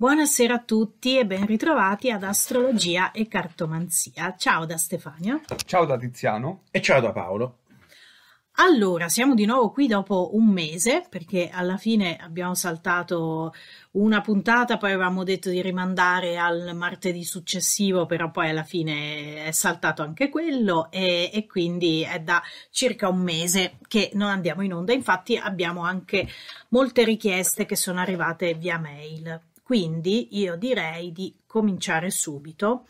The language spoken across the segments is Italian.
Buonasera a tutti e ben ritrovati ad Astrologia e Cartomanzia. Ciao da Stefania. Ciao da Tiziano. E ciao da Paolo. Allora, siamo di nuovo qui dopo un mese, perché alla fine abbiamo saltato una puntata, poi avevamo detto di rimandare al martedì successivo, però poi alla fine è saltato anche quello e, e quindi è da circa un mese che non andiamo in onda. Infatti abbiamo anche molte richieste che sono arrivate via mail. Quindi io direi di cominciare subito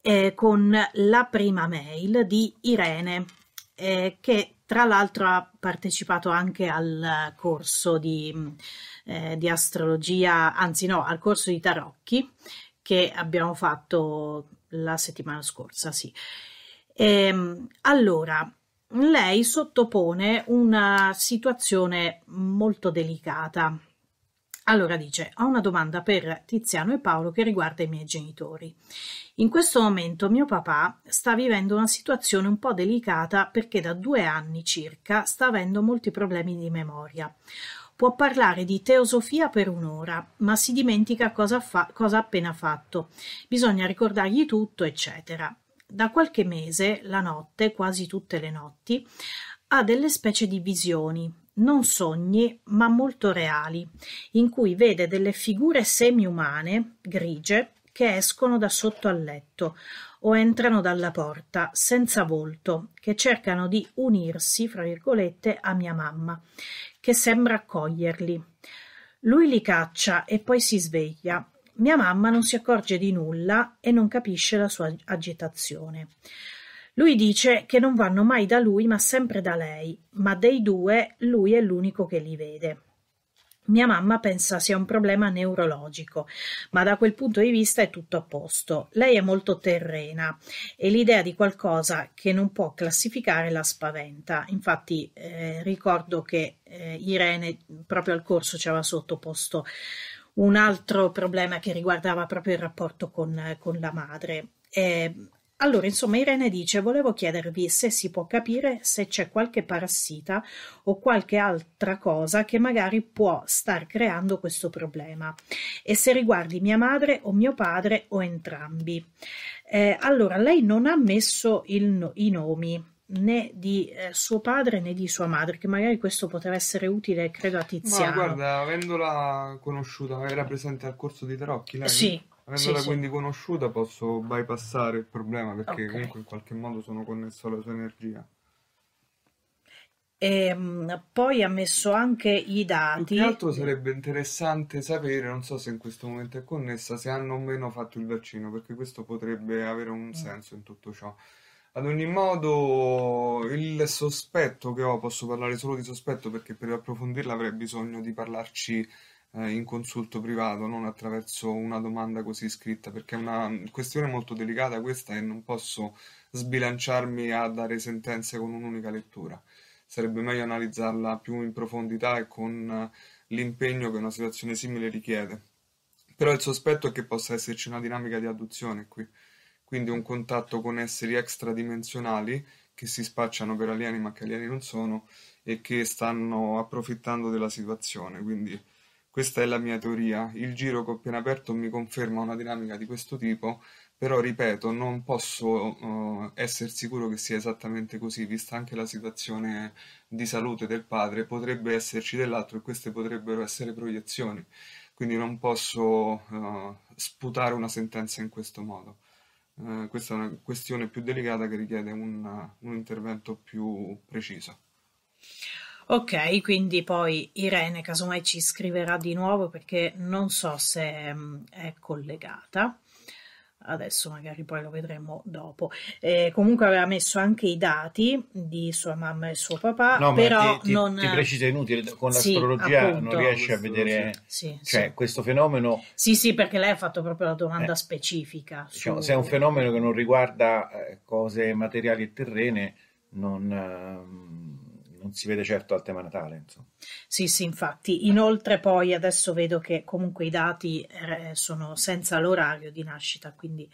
eh, con la prima mail di Irene, eh, che tra l'altro ha partecipato anche al corso di, eh, di astrologia, anzi no, al corso di tarocchi che abbiamo fatto la settimana scorsa, sì. Ehm, allora, lei sottopone una situazione molto delicata allora dice, ho una domanda per Tiziano e Paolo che riguarda i miei genitori. In questo momento mio papà sta vivendo una situazione un po' delicata perché da due anni circa sta avendo molti problemi di memoria. Può parlare di teosofia per un'ora, ma si dimentica cosa, fa- cosa ha appena fatto. Bisogna ricordargli tutto, eccetera. Da qualche mese, la notte, quasi tutte le notti, ha delle specie di visioni, non sogni ma molto reali, in cui vede delle figure semi-umane, grigie, che escono da sotto al letto o entrano dalla porta senza volto, che cercano di unirsi, fra virgolette, a mia mamma, che sembra accoglierli. Lui li caccia e poi si sveglia. Mia mamma non si accorge di nulla e non capisce la sua agitazione. Lui dice che non vanno mai da lui ma sempre da lei, ma dei due lui è l'unico che li vede. Mia mamma pensa sia un problema neurologico, ma da quel punto di vista è tutto a posto. Lei è molto terrena e l'idea di qualcosa che non può classificare la spaventa. Infatti eh, ricordo che eh, Irene proprio al corso ci aveva sottoposto un altro problema che riguardava proprio il rapporto con, con la madre. Eh, allora, insomma, Irene dice: Volevo chiedervi se si può capire se c'è qualche parassita o qualche altra cosa che magari può star creando questo problema e se riguardi mia madre o mio padre o entrambi. Eh, allora, lei non ha messo il, i nomi, né di eh, suo padre né di sua madre, che magari questo poteva essere utile, credo, a Tiziano. Ma guarda, avendola conosciuta, era presente al corso di Tarocchi, lei? Sì, Avendola sì, quindi sì. conosciuta posso bypassare il problema perché okay. comunque in qualche modo sono connesso alla sua energia. E, ehm, poi ha messo anche i dati. Più che sarebbe interessante sapere, non so se in questo momento è connessa, se hanno o meno fatto il vaccino, perché questo potrebbe avere un mm. senso in tutto ciò. Ad ogni modo, il sospetto che ho, posso parlare solo di sospetto perché per approfondirla avrei bisogno di parlarci eh, in consulto privato, non attraverso una domanda così scritta, perché è una questione molto delicata questa e non posso sbilanciarmi a dare sentenze con un'unica lettura. Sarebbe meglio analizzarla più in profondità e con eh, l'impegno che una situazione simile richiede. Però il sospetto è che possa esserci una dinamica di adduzione qui, quindi un contatto con esseri extradimensionali che si spacciano per alieni ma che alieni non sono e che stanno approfittando della situazione, quindi questa è la mia teoria, il giro che ho appena aperto mi conferma una dinamica di questo tipo, però ripeto, non posso uh, essere sicuro che sia esattamente così, vista anche la situazione di salute del padre, potrebbe esserci dell'altro e queste potrebbero essere proiezioni, quindi non posso uh, sputare una sentenza in questo modo. Uh, questa è una questione più delicata che richiede un, un intervento più preciso. Ok, quindi poi Irene casomai ci scriverà di nuovo perché non so se mm, è collegata. Adesso magari poi lo vedremo dopo. Eh, comunque aveva messo anche i dati di sua mamma e suo papà, no, però ti, ti, non... Ti precisa inutile, con l'astrologia sì, non riesci a vedere sì, cioè, sì. questo fenomeno... Sì, sì, perché lei ha fatto proprio la domanda eh, specifica. Diciamo, su... Se è un fenomeno che non riguarda eh, cose materiali e terrene, non ehm, non si vede certo al tema Natale. Insomma. Sì, sì, infatti. Inoltre poi adesso vedo che comunque i dati eh, sono senza l'orario di nascita, quindi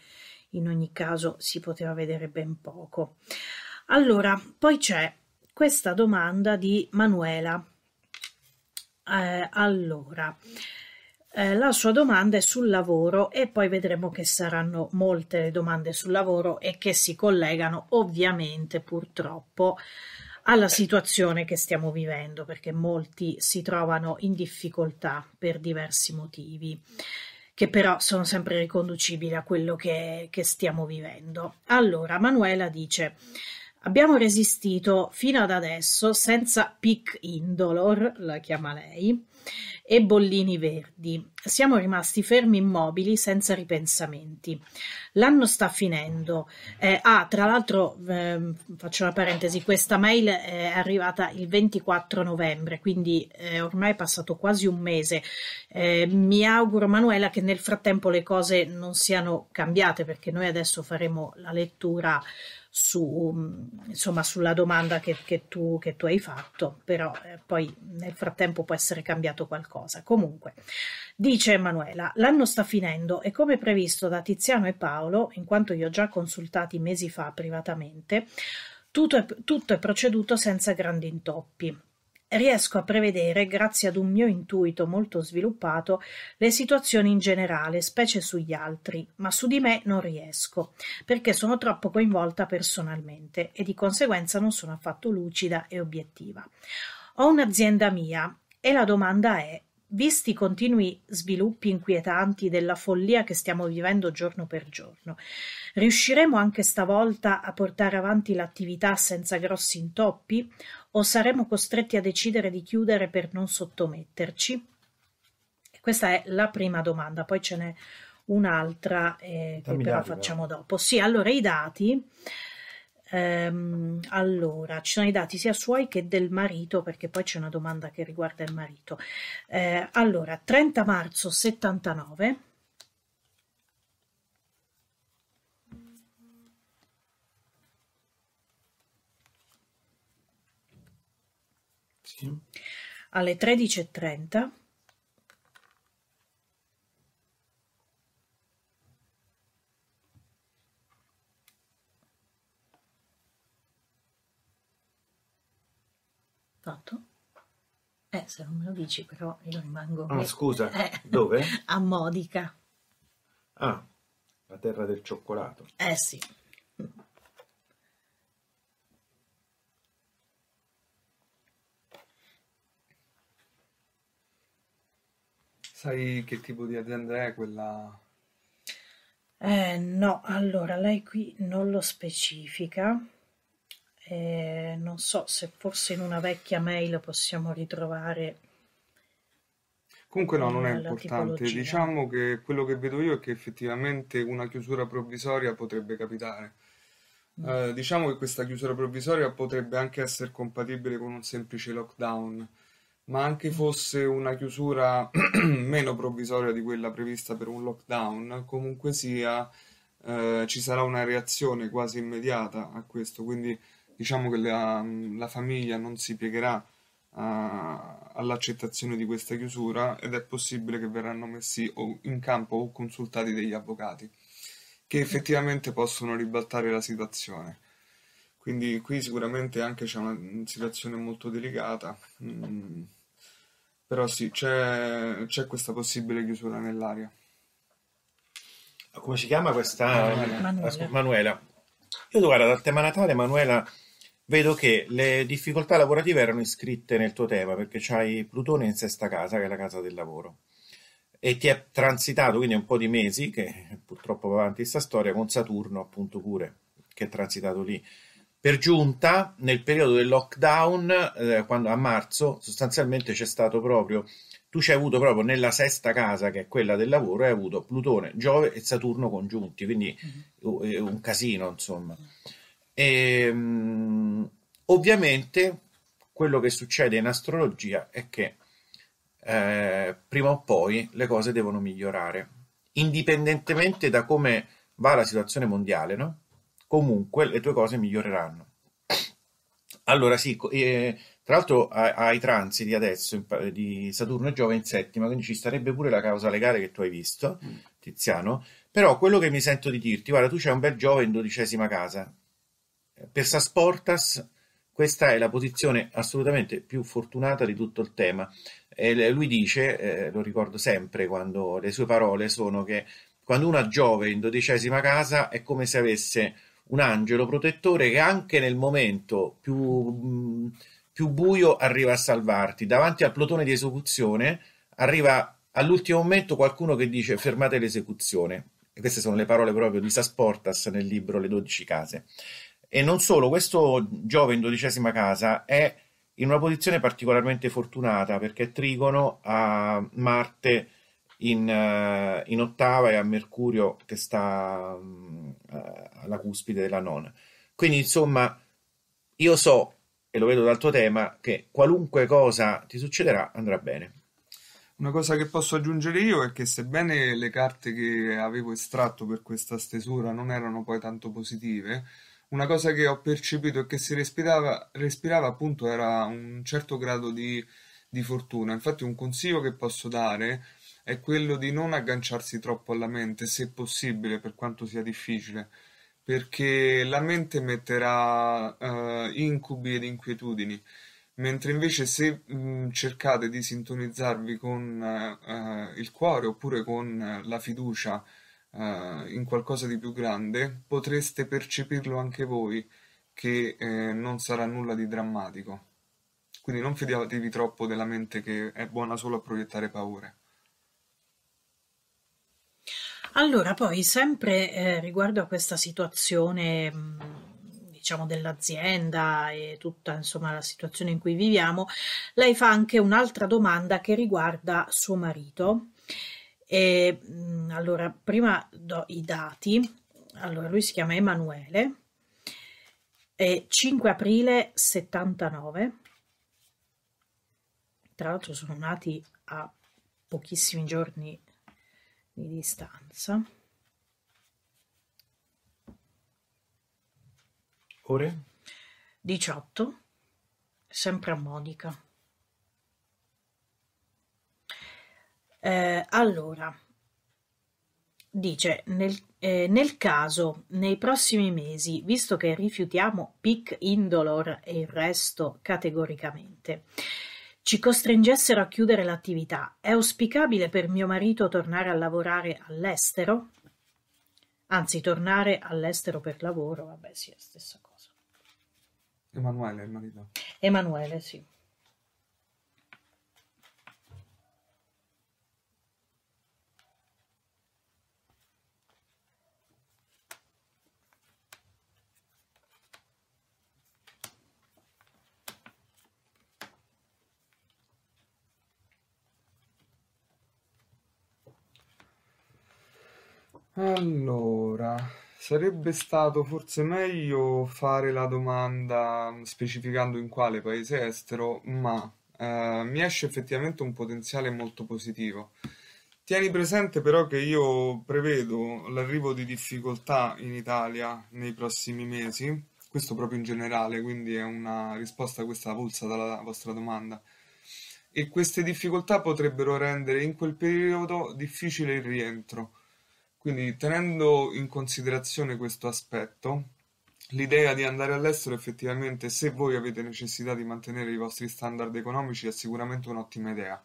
in ogni caso si poteva vedere ben poco. Allora, poi c'è questa domanda di Manuela. Eh, allora, eh, la sua domanda è sul lavoro e poi vedremo che saranno molte le domande sul lavoro e che si collegano ovviamente purtroppo alla situazione che stiamo vivendo, perché molti si trovano in difficoltà per diversi motivi che però sono sempre riconducibili a quello che, che, stiamo vivendo. Allora, Manuela dice: Abbiamo resistito fino ad adesso senza pic indolor, la chiama lei, e bollini verdi. Siamo rimasti fermi immobili senza ripensamenti. L'anno sta finendo. Eh, ah, tra l'altro, eh, faccio una parentesi, questa mail è arrivata il 24 novembre, quindi eh, ormai è passato quasi un mese. Eh, mi auguro, Manuela, che nel frattempo le cose non siano cambiate perché noi adesso faremo la lettura su, mm, insomma, sulla domanda che, che, tu, che tu hai fatto, però eh, poi nel frattempo può essere cambiato qualcosa. Comunque, dice Emanuela, l'anno sta finendo e come previsto da Tiziano e Paolo, in quanto li ho già consultati mesi fa privatamente, tutto è, tutto è proceduto senza grandi intoppi riesco a prevedere, grazie ad un mio intuito molto sviluppato, le situazioni in generale, specie sugli altri, ma su di me non riesco, perché sono troppo coinvolta personalmente e di conseguenza non sono affatto lucida e obiettiva. Ho un'azienda mia e la domanda è visti i continui sviluppi inquietanti della follia che stiamo vivendo giorno per giorno, riusciremo anche stavolta a portare avanti l'attività senza grossi intoppi o saremo costretti a decidere di chiudere per non sottometterci? Questa è la prima domanda, poi ce n'è un'altra eh, che però facciamo dopo. Sì, allora i dati Ehm, allora, ci sono i dati sia suoi che del marito, perché poi c'è una domanda che riguarda il marito. Eh, allora, 30 marzo 79. Sì. Alle 13.30. fatto? Eh, se non me lo dici, però io rimango. Ah, scusa, eh. dove? A Modica. Ah, la terra del cioccolato. Eh sì. Sai che tipo di azienda è quella? Eh no, allora lei qui non lo specifica. Eh, non so se forse in una vecchia mail possiamo ritrovare. Comunque no, non è eh, importante. Tipologia. Diciamo che quello che vedo io è che effettivamente una chiusura provvisoria potrebbe capitare. Mm. Eh, diciamo che questa chiusura provvisoria potrebbe anche essere compatibile con un semplice lockdown, ma anche mm. fosse una chiusura meno provvisoria di quella prevista per un lockdown, comunque sia eh, ci sarà una reazione quasi immediata a questo, quindi diciamo che la, la famiglia non si piegherà eh, all'accettazione di questa chiusura ed è possibile che verranno messi in campo o consultati degli avvocati che effettivamente possono ribaltare la situazione. Quindi qui sicuramente anche c'è una situazione molto delicata, mm. però sì, c'è, c'è questa possibile chiusura nell'aria. Come si chiama questa Manuela? Manuela. Io guarda, dal tema Natale Manuela Vedo che le difficoltà lavorative erano iscritte nel tuo tema perché c'hai Plutone in sesta casa, che è la casa del lavoro, e ti è transitato quindi un po' di mesi, che purtroppo va avanti questa storia, con Saturno appunto pure, che è transitato lì. Per giunta, nel periodo del lockdown, eh, quando a marzo, sostanzialmente c'è stato proprio, tu ci hai avuto proprio nella sesta casa, che è quella del lavoro, hai avuto Plutone, Giove e Saturno congiunti, quindi mm-hmm. Eh, un casino insomma. Mm-hmm. E, ehm, ovviamente quello che succede in astrologia è che eh, prima o poi le cose devono migliorare, indipendentemente da come va la situazione mondiale, no? comunque le tue cose miglioreranno. Allora sì, eh, tra l'altro ai transiti adesso di Saturno e Giove in settima, quindi ci starebbe pure la causa legale che tu hai visto, mm. Tiziano, però quello che mi sento di dirti, guarda, tu c'è un bel Giove in dodicesima casa, per Sasportas questa è la posizione assolutamente più fortunata di tutto il tema. E lui dice, eh, lo ricordo sempre quando le sue parole sono che quando una Giove in dodicesima casa è come se avesse un angelo protettore che anche nel momento più, mm, più buio arriva a salvarti. Davanti al plotone di esecuzione arriva all'ultimo momento qualcuno che dice fermate l'esecuzione. E queste sono le parole proprio di Sasportas nel libro Le dodici case. E non solo, questo Giove in dodicesima casa è in una posizione particolarmente fortunata perché è trigono a Marte in, uh, in ottava e a Mercurio che sta um, alla cuspide della nona. Quindi insomma, io so, e lo vedo dal tuo tema, che qualunque cosa ti succederà andrà bene. Una cosa che posso aggiungere io è che sebbene le carte che avevo estratto per questa stesura non erano poi tanto positive, una cosa che ho percepito e che si respirava, respirava appunto era un certo grado di, di fortuna. Infatti un consiglio che posso dare è quello di non agganciarsi troppo alla mente, se possibile, per quanto sia difficile, perché la mente metterà eh, incubi ed inquietudini, mentre invece se mh, mm, cercate di sintonizzarvi con eh, il cuore oppure con la fiducia, uh, in qualcosa di più grande, potreste percepirlo anche voi, che eh, non sarà nulla di drammatico. Quindi non fidatevi troppo della mente che è buona solo a proiettare paure. Allora, poi sempre eh, riguardo a questa situazione, diciamo, dell'azienda e tutta, insomma, la situazione in cui viviamo, lei fa anche un'altra domanda che riguarda suo marito e, mm, allora, prima do i dati. Allora, lui si chiama Emanuele, è 5 aprile 79. Tra l'altro sono nati a pochissimi giorni di distanza. Ore? 18, sempre a Monica. Eh, allora, dice nel, eh, nel, caso nei prossimi mesi, visto che rifiutiamo PIC Indolor e il resto categoricamente, ci costringessero a chiudere l'attività, è auspicabile per mio marito tornare a lavorare all'estero? Anzi, tornare all'estero per lavoro, vabbè, sì, è la stessa cosa. Emanuele, il marito. Emanuele, sì. Allora, sarebbe mm. stato forse meglio fare la domanda mm, specificando in quale paese estero, ma eh, mi esce effettivamente un potenziale molto positivo. Tieni presente però che io prevedo l'arrivo di difficoltà in Italia nei prossimi mesi, questo proprio in generale, quindi è una risposta a questa pulsa dalla vostra domanda. E queste difficoltà potrebbero rendere in quel periodo difficile il rientro. Quindi tenendo in considerazione questo aspetto, l'idea di andare all'estero effettivamente, se voi avete necessità di mantenere i vostri standard economici, è sicuramente un'ottima idea.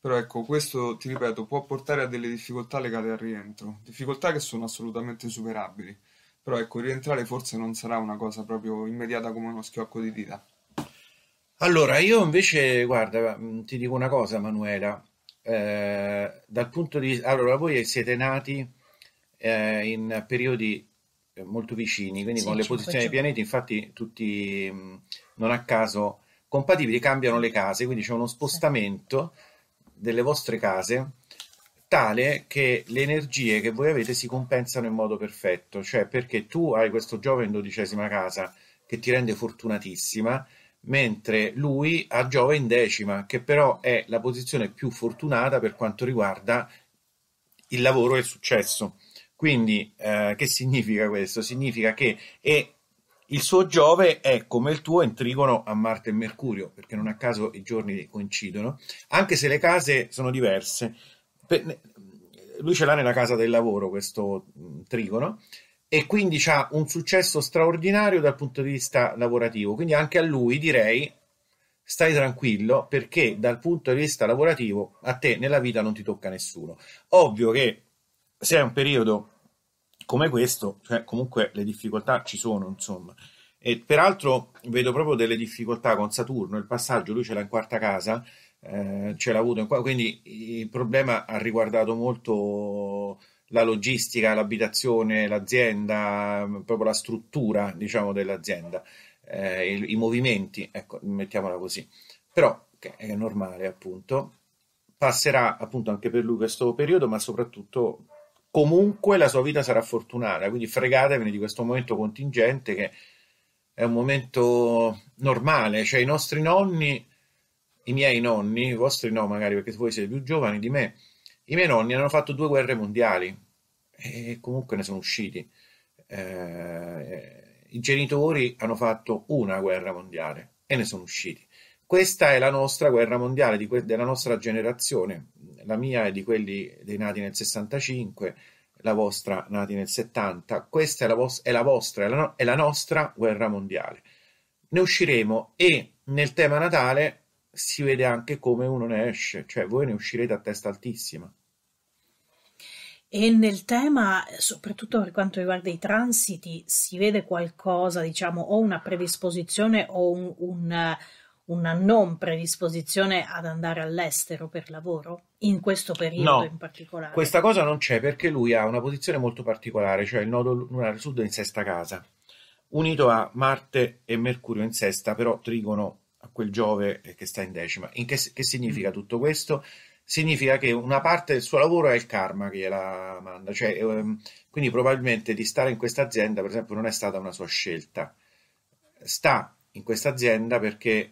Però ecco, questo, ti ripeto, può portare a delle difficoltà legate al rientro, difficoltà che sono assolutamente superabili. Però ecco, rientrare forse non sarà una cosa proprio immediata come uno schiocco di dita. Allora, io invece, guarda, ti dico una cosa, Manuela, eh, dal punto di vista... Allora, voi siete nati eh, in periodi eh, molto vicini, quindi sì, con le posizioni dei pianeti, infatti tutti mm, non a caso compatibili, cambiano le case, quindi c'è uno spostamento sì. delle vostre case tale che le energie che voi avete si compensano in modo perfetto, cioè perché tu hai questo giovane in dodicesima casa che ti rende fortunatissima mentre lui ha Giove in decima, che però è la posizione più fortunata per quanto riguarda il lavoro e il successo. Quindi, eh, che significa questo? Significa che è, il suo Giove è come il tuo in trigono a Marte e Mercurio, perché non a caso i giorni coincidono, anche se le case sono diverse. Per, lui ce l'ha nella casa del lavoro questo mm, trigono e quindi ha un successo straordinario dal punto di vista lavorativo. Quindi anche a lui direi stai tranquillo perché dal punto di vista lavorativo a te nella vita non ti tocca nessuno. Ovvio che se è un periodo come questo, cioè comunque le difficoltà ci sono, insomma. E peraltro vedo proprio delle difficoltà con Saturno, il passaggio lui ce l'ha in quarta casa, eh, ce l'ha avuto in quarta, quindi il problema ha riguardato molto la logistica, l'abitazione, l'azienda, proprio la struttura diciamo, dell'azienda, eh, i, i, movimenti, ecco, mettiamola così. Però che è normale appunto, passerà appunto anche per lui questo periodo, ma soprattutto comunque la sua vita sarà fortunata, quindi fregatevene di questo momento contingente che è un momento normale, cioè i nostri nonni, i miei nonni, i vostri no magari perché voi siete più giovani di me, i miei nonni hanno fatto due guerre mondiali e comunque ne sono usciti. Eh, I genitori hanno fatto una guerra mondiale e ne sono usciti. Questa è la nostra guerra mondiale, que- della nostra generazione, la mia è di quelli dei nati nel 65, la vostra nati nel 70, questa è la, vos- è la vostra, è la, no- è la nostra guerra mondiale. Ne usciremo e nel tema Natale si vede anche come uno ne esce, cioè voi ne uscirete a testa altissima. E nel tema, soprattutto per quanto riguarda i transiti, si vede qualcosa, diciamo, o una predisposizione o un, un, una non predisposizione ad andare all'estero per lavoro, in questo periodo no, in particolare? Questa cosa non c'è perché lui ha una posizione molto particolare, cioè il nodo lunare sud è in sesta casa, unito a Marte e Mercurio in sesta, però trigono quel Giove che sta in decima. In che, che significa mm. tutto questo? Significa che una parte del suo lavoro è il karma che gliela manda, cioè, ehm, quindi probabilmente di stare in questa azienda, per esempio, non è stata una sua scelta. Sta in questa azienda perché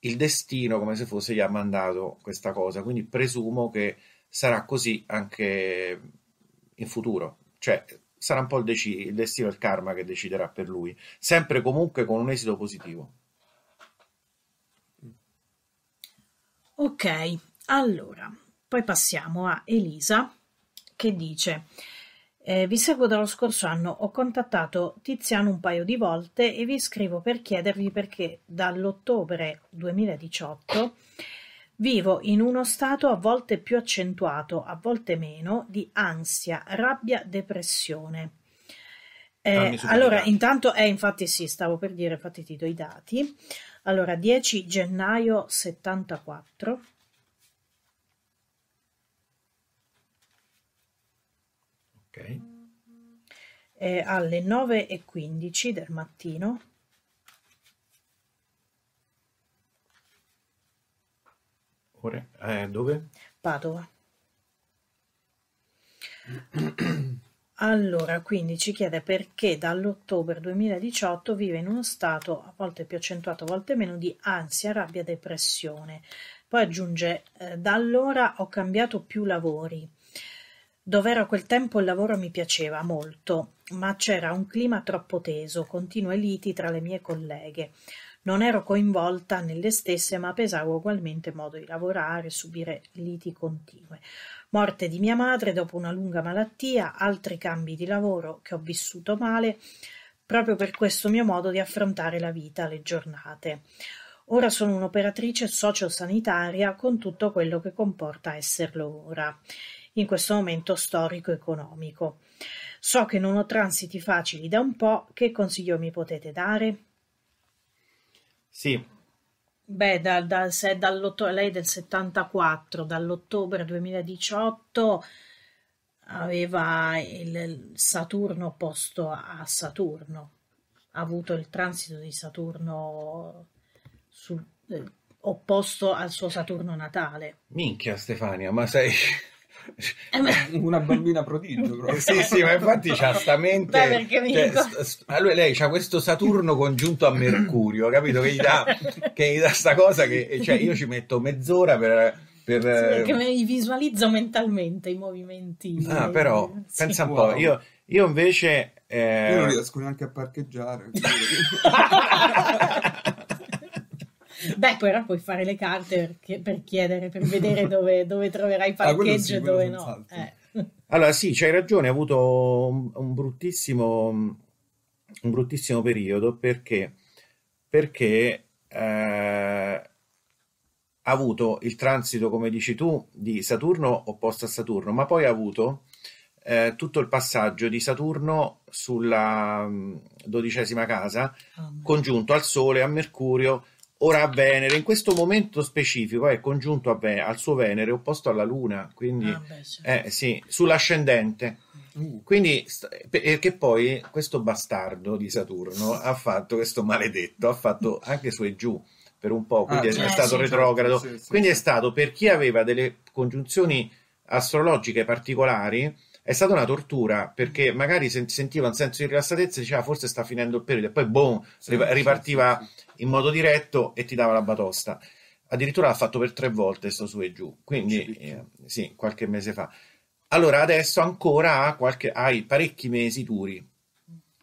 il destino, come se fosse, gli ha mandato questa cosa, quindi presumo che sarà così anche in futuro. Cioè, sarà un po' il, dec- il destino, il karma che deciderà per lui, sempre comunque con un esito positivo. Ok, allora, poi passiamo a Elisa che dice eh, vi seguo dallo scorso anno, ho contattato Tiziano un paio di volte e vi scrivo per chiedervi perché dall'ottobre 2018 vivo in uno stato a volte più accentuato, a volte meno, di ansia, rabbia, depressione. Eh, allora, intanto, eh, infatti sì, stavo per dire, infatti ti do i dati. Allora, 10 gennaio 74. Ok. E alle 9.15 del mattino. Ore? Eh, dove? Padova. Allora, quindi ci chiede perché dall'ottobre 2018 vive in uno stato, a volte più accentuato, a volte meno, di ansia, rabbia, depressione. Poi aggiunge, eh, da allora ho cambiato più lavori. Dov'era quel tempo il lavoro mi piaceva molto, ma c'era un clima troppo teso, continue liti tra le mie colleghe. Non ero coinvolta nelle stesse, ma pesavo ugualmente modo di lavorare, subire liti continue. Morte di mia madre dopo una lunga malattia, altri cambi di lavoro che ho vissuto male, proprio per questo mio modo di affrontare la vita, le giornate. Ora sono un'operatrice sociosanitaria con tutto quello che comporta esserlo ora, in questo momento storico-economico. So che non ho transiti facili da un po', che consiglio mi potete dare? Sì. Beh, dal, dal, se, lei è del 74, dall'ottobre 2018 aveva il Saturno opposto a Saturno, ha avuto il transito di Saturno sul, eh, opposto al suo Saturno natale. Minchia Stefania, ma sei... Eh, una bambina prodigio sì sì ma infatti c'ha sta mente Beh, cioè, st- st- lui, lei c'ha questo Saturno congiunto a Mercurio capito che gli dà che gli dà sta cosa che cioè, io ci metto mezz'ora per, per sì, perché me li visualizzo mentalmente i movimenti ah però sì. pensa un wow. po' io, io invece eh... io non riesco neanche a parcheggiare Beh, però puoi fare le carte per, per chiedere, per vedere dove, dove troverai ah, parcheggio e ah, sì, dove no. Eh. Allora sì, c'hai ragione, ha avuto un, un, bruttissimo, un bruttissimo periodo perché, perché eh, ha avuto il transito, come dici tu, di Saturno opposto a Saturno, ma poi ha avuto eh, tutto il passaggio di Saturno sulla mm, dodicesima casa, oh, congiunto al Sole, a Mercurio, Ora a Venere, in questo momento specifico, è congiunto Venere, al suo Venere opposto alla Luna, quindi ah, beh, certo. eh, sì, sull'ascendente. Mm. Quindi, perché poi questo bastardo di Saturno ha fatto questo maledetto, ha fatto anche su e giù per un po', ah, quindi ah, è, eh, è, stato sì, retrogrado. Sì, sì, quindi è stato per chi aveva delle congiunzioni astrologiche particolari è stata una tortura perché mm. magari sentiva un senso di rilassatezza e diceva forse sta finendo il periodo e poi boom, ripartiva in modo diretto e ti dava la batosta. Addirittura l'ha fatto per tre volte sto su e giù, quindi eh, sì, qualche mese fa. Allora adesso ancora ha qualche, hai parecchi mesi duri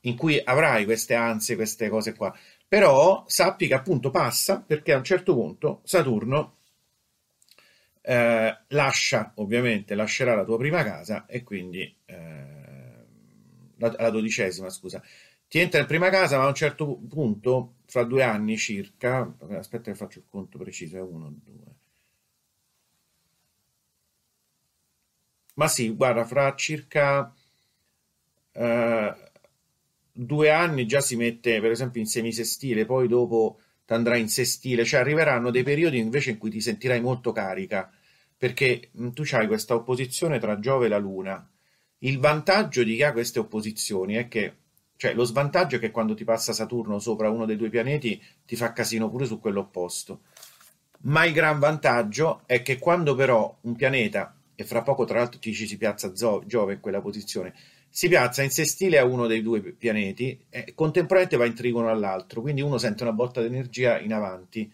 in cui avrai queste ansie, queste cose qua. Però sappi che appunto passa perché a un certo punto Saturno eh, lascia ovviamente, lascerà la tua prima casa e quindi eh, la, la dodicesima, scusa. Ti entra in prima casa, ma a un certo punto, fra due anni circa, aspetta che faccio il conto preciso, è uno, due, Ma sì, guarda, fra circa eh, due anni già si mette, per esempio, in semisestile, poi dopo ti andrà in sestile, cioè arriveranno dei periodi invece in cui ti sentirai molto carica perché mm, tu hai questa opposizione tra Giove e la Luna. Il vantaggio di chi ha queste opposizioni è che, cioè lo svantaggio è che quando ti passa Saturno sopra uno dei due pianeti ti fa casino pure su quello opposto. Ma il gran vantaggio è che quando però un pianeta, e fra poco tra l'altro ci si piazza Giove in quella posizione, si piazza in sestile a uno dei due pianeti e eh, contemporaneamente va in trigono all'altro, quindi uno sente una botta d'energia in avanti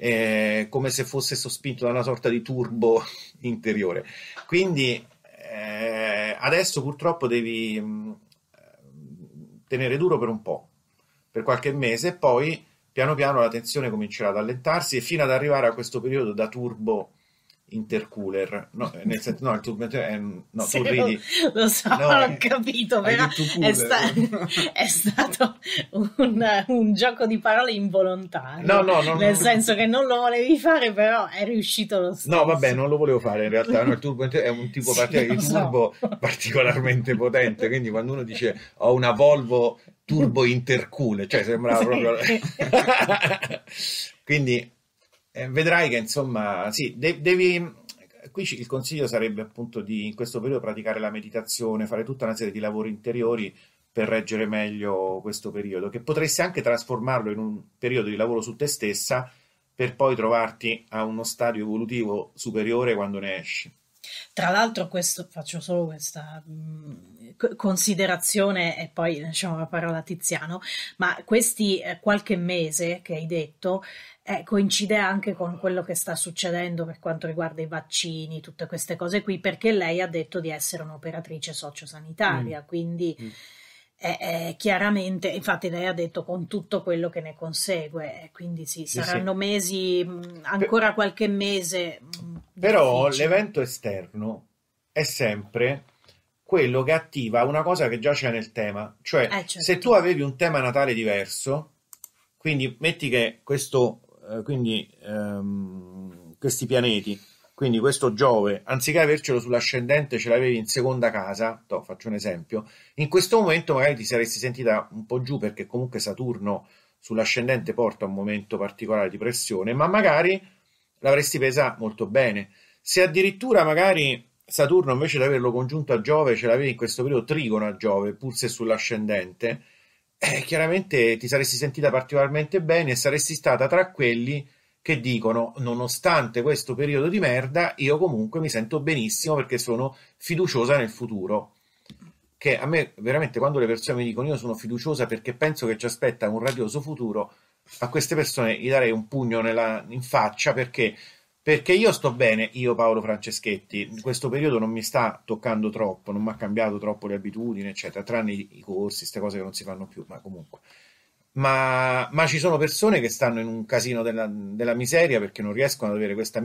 eh, come se fosse sospinto da una sorta di turbo interiore. Quindi eh, adesso purtroppo devi mh, mm, tenere duro per un po', per qualche mese, e poi piano piano la tensione comincerà ad allentarsi e fino ad arrivare a questo periodo da turbo interiore intercooler, no, eh, nel senso, no, il tuo è, no, Se tu ridi. Lo, lo so, no, l'ho eh, capito, però è, sta- è, stato un, un, gioco di parole involontario. No, no, no. Nel no, senso no. che non lo volevi fare, però è riuscito lo stesso. No, vabbè, non lo volevo fare in realtà, no, il turbo è un tipo sì, particolare, di turbo so. particolarmente potente, quindi quando uno dice ho una Volvo turbo intercooler, cioè sembrava sì. proprio... quindi eh, vedrai che insomma, sì, de devi... Qui il consiglio sarebbe appunto di in questo periodo praticare la meditazione, fare tutta una serie di lavori interiori per reggere meglio questo periodo, che potresti anche trasformarlo in un periodo di lavoro su te stessa per poi trovarti a uno stadio evolutivo superiore quando ne esci. Tra l'altro, questo, faccio solo questa mh, mm, considerazione e poi lasciamo la parola a Tiziano, ma questi eh, qualche mese che hai detto eh, coincide anche con quello che sta succedendo per quanto riguarda i vaccini, tutte queste cose qui, perché lei ha detto di essere un'operatrice sociosanitaria, mm. quindi... Mm eh, chiaramente, infatti lei ha detto con tutto quello che ne consegue, eh, quindi sì, saranno sì, mesi, mh, mm, ancora qualche mese. Mh, mm, Però l'evento esterno è sempre quello che attiva una cosa che già c'è nel tema, cioè eh, certo. se tu avevi un tema natale diverso, quindi metti che questo, eh, quindi, ehm, questi pianeti quindi questo Giove, anziché avercelo sull'ascendente, ce l'avevi in seconda casa, toh, faccio un esempio, in questo momento magari ti saresti sentita un po' giù perché comunque Saturno sull'ascendente porta un momento particolare di pressione, ma magari l'avresti presa molto bene. Se addirittura magari Saturno invece di averlo congiunto a Giove ce l'avevi in questo periodo trigono a Giove, pur se sull'ascendente, eh, chiaramente ti saresti sentita particolarmente bene e saresti stata tra quelli che dicono nonostante questo periodo di merda io comunque mi sento benissimo perché sono fiduciosa nel futuro che a me veramente quando le persone mi dicono io sono fiduciosa perché penso che ci aspetta un radioso futuro a queste persone gli darei un pugno nella, in faccia perché, perché io sto bene, io Paolo Franceschetti, in questo periodo non mi sta toccando troppo, non mi ha cambiato troppo le abitudini, eccetera, tranne i, i corsi, queste cose che non si fanno più, ma comunque ma, ma, ci sono persone che stanno in un casino della, della miseria perché non riescono ad avere questa,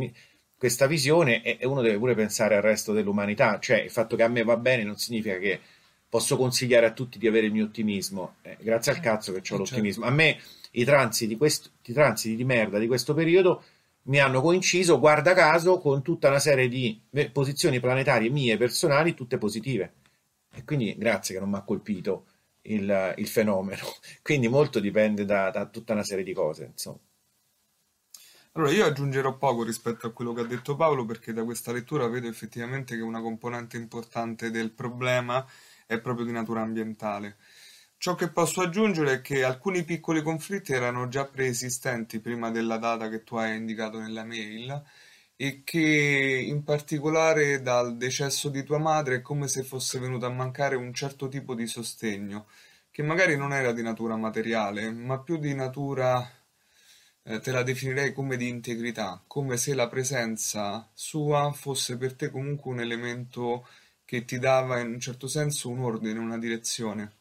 questa visione e, e, uno deve pure pensare al resto dell'umanità, cioè il fatto che a me va bene non significa che posso consigliare a tutti di avere il mio ottimismo, eh, grazie al cazzo che ho eh, l'ottimismo. Certo. A me i transiti, quest, i transiti di merda di questo periodo mi hanno coinciso, guarda caso, con tutta una serie di eh, posizioni planetarie mie personali, tutte positive. E quindi grazie che non mi ha colpito il, il fenomeno. Quindi molto dipende da, da, tutta una serie di cose, insomma. Allora, io aggiungerò poco rispetto a quello che ha detto Paolo, perché da questa lettura vedo effettivamente che una componente importante del problema è proprio di natura ambientale. Ciò che posso aggiungere è che alcuni piccoli conflitti erano già preesistenti prima della data che tu hai indicato nella mail e che in particolare dal decesso di tua madre è come se fosse venuto a mancare un certo tipo di sostegno, che magari non era di natura materiale, ma più di natura eh, te la definirei come di integrità, come se la presenza sua fosse per te comunque un elemento che ti dava in un certo senso un ordine, una direzione.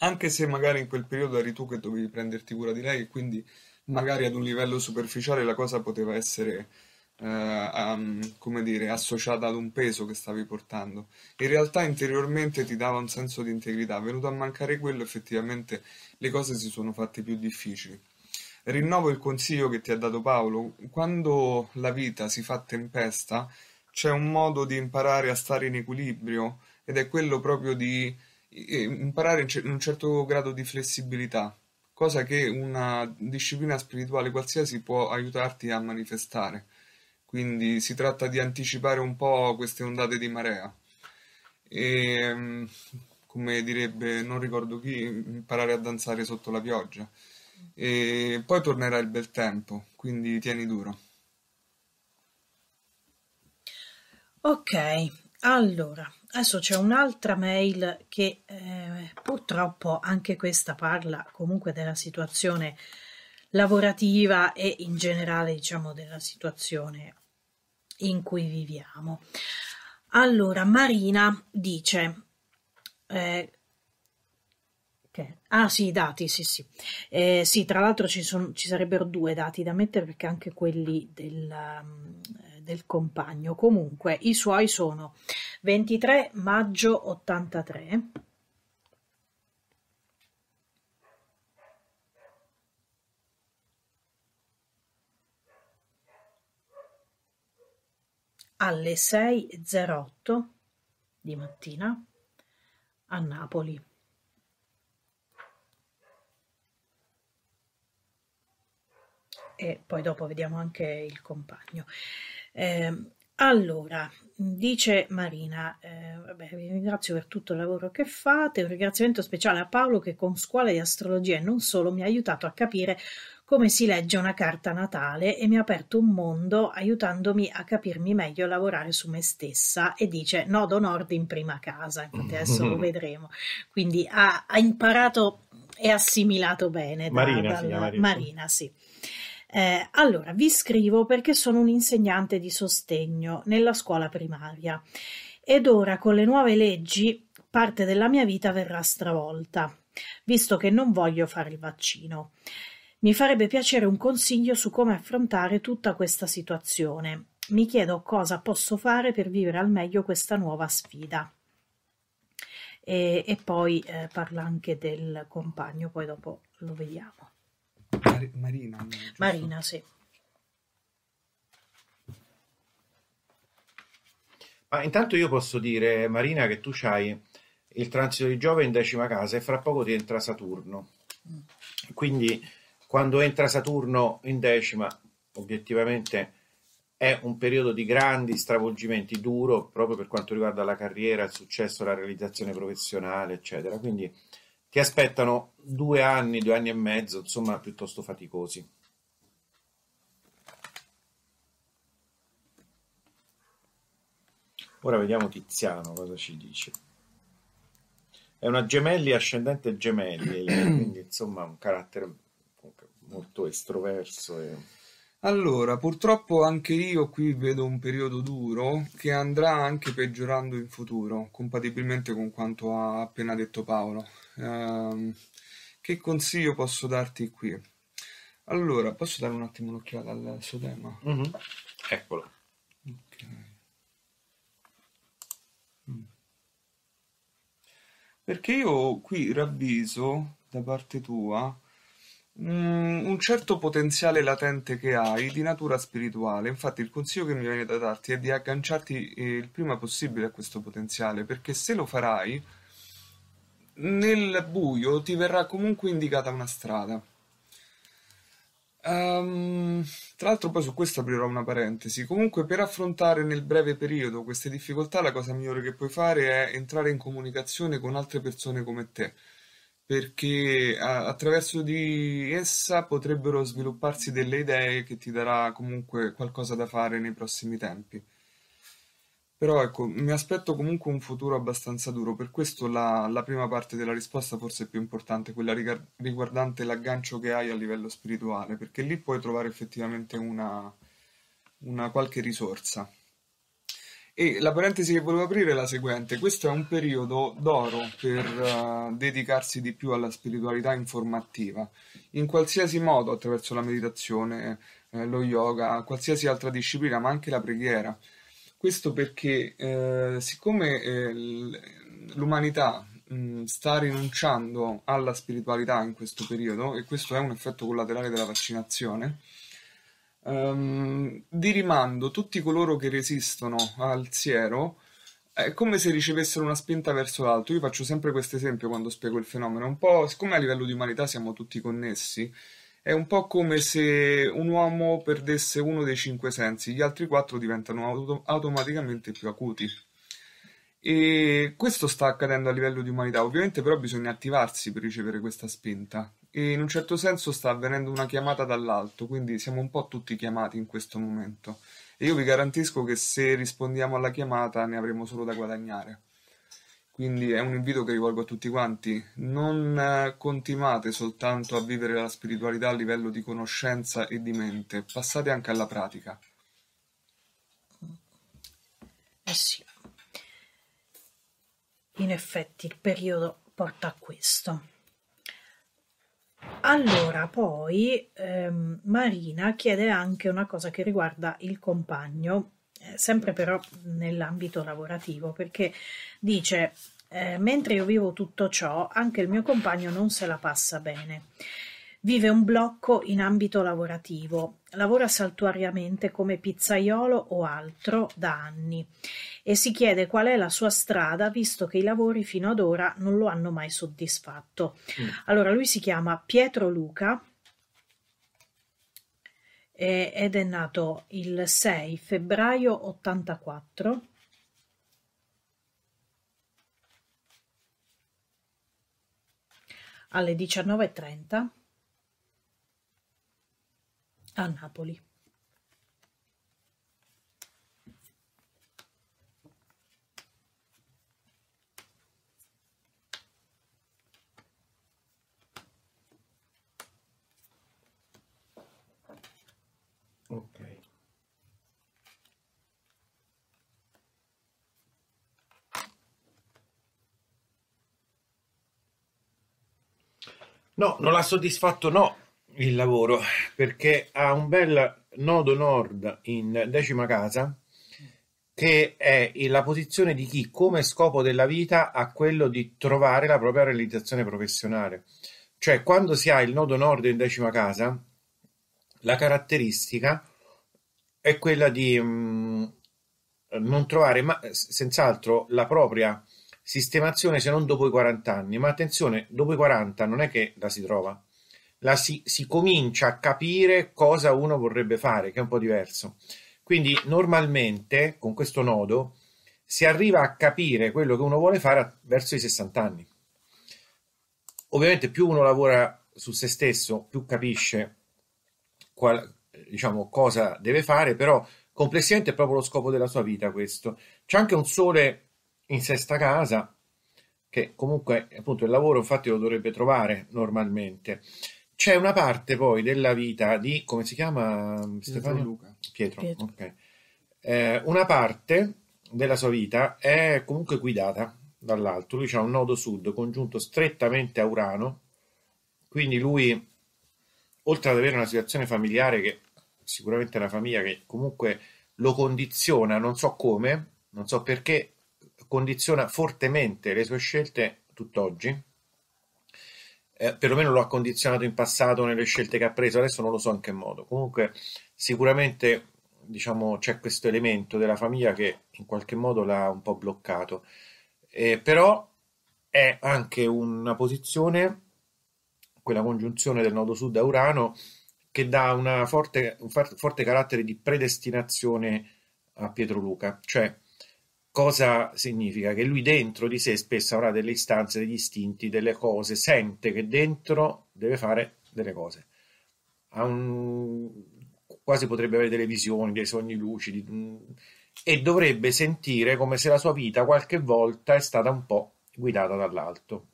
Anche se magari in quel periodo eri tu che dovevi prenderti cura di lei e quindi magari ad un livello superficiale la cosa poteva essere eh, um, come dire, associata ad un peso che stavi portando. In realtà interiormente ti dava un senso di integrità, venuto a mancare quello effettivamente le cose si sono fatte più difficili. Rinnovo il consiglio che ti ha dato Paolo, quando la vita si fa tempesta c'è un modo di imparare a stare in equilibrio ed è quello proprio di eh, imparare un certo grado di flessibilità, cosa che una disciplina spirituale qualsiasi può aiutarti a manifestare quindi si tratta di anticipare un po' queste ondate di marea e mm, come direbbe non ricordo chi imparare a danzare sotto la pioggia e poi tornerà il bel tempo quindi tieni duro ok allora adesso c'è un'altra mail che eh, purtroppo anche questa parla comunque della situazione lavorativa e in generale diciamo della situazione in cui viviamo. Allora, Marina dice... Eh, Ah sì, i dati, sì sì. Eh, sì, tra l'altro ci, sono, ci sarebbero due dati da mettere perché anche quelli del, ehm, del compagno. Comunque i suoi sono 23 maggio 83, alle 6.08 di mattina a Napoli. E poi dopo vediamo anche il compagno. Eh, allora, dice Marina, eh, vabbè, vi ringrazio per tutto il lavoro che fate, un ringraziamento speciale a Paolo che con scuola di astrologia e non solo mi ha aiutato a capire come si legge una carta natale e mi ha aperto un mondo aiutandomi a capirmi meglio e lavorare su me stessa e dice nodo nord in prima casa, infatti ecco, adesso lo vedremo. Quindi ha, ha imparato e assimilato bene. Da, Marina, dalla, Marina, Marina, sì. Eh, allora, vi scrivo perché sono un insegnante di sostegno nella scuola primaria ed ora con le nuove leggi parte della mia vita verrà stravolta, visto che non voglio fare il vaccino. Mi farebbe piacere un consiglio su come affrontare tutta questa situazione. Mi chiedo cosa posso fare per vivere al meglio questa nuova sfida. E, e poi eh, parla anche del compagno, poi dopo lo vediamo. Mar Marina. Giusto? Marina, sì. Ma intanto io posso dire, Marina, che tu hai il transito di Giove in decima casa e fra poco ti entra Saturno. Mm. Quindi quando entra Saturno in decima, obiettivamente è un periodo di grandi stravolgimenti, duro proprio per quanto riguarda la carriera, il successo, la realizzazione professionale, eccetera. Quindi ti aspettano due anni, due anni e mezzo, insomma, piuttosto faticosi. Ora vediamo Tiziano cosa ci dice. È una gemelli ascendente gemelli, quindi insomma un carattere molto estroverso. E... Allora, purtroppo anche io qui vedo un periodo duro che andrà anche peggiorando in futuro, compatibilmente con quanto ha appena detto Paolo. Eh, che consiglio posso darti qui? Allora, posso dare un attimo un'occhiata al suo tema? Mhm. Mm -hmm. Eccolo. Perché io qui ravviso da parte tua Mm, un certo potenziale latente che hai di natura spirituale. Infatti, il consiglio che mi viene da darti è di agganciarti eh, il prima possibile a questo potenziale, perché se lo farai, nel buio ti verrà comunque indicata una strada. Um, tra l'altro poi su questo aprirò una parentesi. Comunque per affrontare nel breve periodo queste difficoltà la cosa migliore che puoi fare è entrare in comunicazione con altre persone come te perché attraverso di essa potrebbero svilupparsi delle idee che ti darà comunque qualcosa da fare nei prossimi tempi. Però ecco, mi aspetto comunque un futuro abbastanza duro, per questo la, la prima parte della risposta forse è più importante, quella riguardante l'aggancio che hai a livello spirituale, perché lì puoi trovare effettivamente una, una qualche risorsa. E la parentesi che volevo aprire è la seguente, questo è un periodo d'oro per uh, dedicarsi di più alla spiritualità informativa, in qualsiasi modo, attraverso la meditazione, eh, lo yoga, qualsiasi altra disciplina, ma anche la preghiera. Questo perché eh, siccome eh, l'umanità mh, sta rinunciando alla spiritualità in questo periodo, e questo è un effetto collaterale della vaccinazione, um, di rimando tutti coloro che resistono al siero è come se ricevessero una spinta verso l'alto. Io faccio sempre questo esempio quando spiego il fenomeno. Un po', siccome a livello di umanità siamo tutti connessi, è un po' come se un uomo perdesse uno dei cinque sensi, gli altri quattro diventano auto- automaticamente più acuti. E questo sta accadendo a livello di umanità. Ovviamente, però, bisogna attivarsi per ricevere questa spinta e in un certo senso sta avvenendo una chiamata dall'alto, quindi siamo un po' tutti chiamati in questo momento. E io vi garantisco che se rispondiamo alla chiamata ne avremo solo da guadagnare. Quindi è un invito che rivolgo a tutti quanti, non eh, continuate soltanto a vivere la spiritualità a livello di conoscenza e di mente, passate anche alla pratica. Eh sì, in effetti il periodo porta a questo. Allora, poi ehm, Marina chiede anche una cosa che riguarda il compagno, eh, sempre però nell'ambito lavorativo, perché dice, eh, mentre io vivo tutto ciò, anche il mio compagno non se la passa bene. Vive un blocco in ambito lavorativo, lavora saltuariamente come pizzaiolo o altro da anni e si chiede qual è la sua strada visto che i lavori fino ad ora non lo hanno mai soddisfatto. Mm. Allora lui si chiama Pietro Luca eh, ed è nato il 6 febbraio 84. alle 19.30 a Napoli. Ok. No, non l'ha soddisfatto, no il lavoro perché ha un bel nodo nord in decima casa che è la posizione di chi come scopo della vita ha quello di trovare la propria realizzazione professionale. Cioè quando si ha il nodo nord in decima casa, la caratteristica è quella di mh, mm, non trovare ma, senz'altro la propria sistemazione se non dopo i 40 anni. Ma attenzione, dopo i 40 non è che la si trova, la si, si comincia a capire cosa uno vorrebbe fare, che è un po' diverso. Quindi normalmente con questo nodo si arriva a capire quello che uno vuole fare verso i 60 anni. Ovviamente più uno lavora su se stesso, più capisce qual, diciamo, cosa deve fare, però complessivamente è proprio lo scopo della sua vita questo. C'è anche un sole in sesta casa, che comunque appunto il lavoro infatti lo dovrebbe trovare normalmente. C'è una parte poi della vita di, come si chiama Stefano? Luca. Pietro, Pietro. Okay. Eh, una parte della sua vita è comunque guidata dall'alto. Lui ha un nodo sud congiunto strettamente a Urano, quindi lui, oltre ad avere una situazione familiare che sicuramente è una famiglia che comunque lo condiziona, non so come, non so perché, condiziona fortemente le sue scelte tutt'oggi, eh, perlomeno lo ha condizionato in passato nelle scelte che ha preso, adesso non lo so in che modo. Comunque sicuramente diciamo, c'è questo elemento della famiglia che in qualche modo l'ha un po' bloccato, eh, però è anche una posizione, quella congiunzione del nodo sud a Urano, che dà una forte, un forte carattere di predestinazione a Pietro Luca, cioè Cosa significa? Che lui dentro di sé spesso avrà delle istanze, degli istinti, delle cose, sente che dentro deve fare delle cose. Un... quasi potrebbe avere delle visioni, dei sogni lucidi mm, e dovrebbe sentire come se la sua vita qualche volta è stata un po' guidata dall'alto.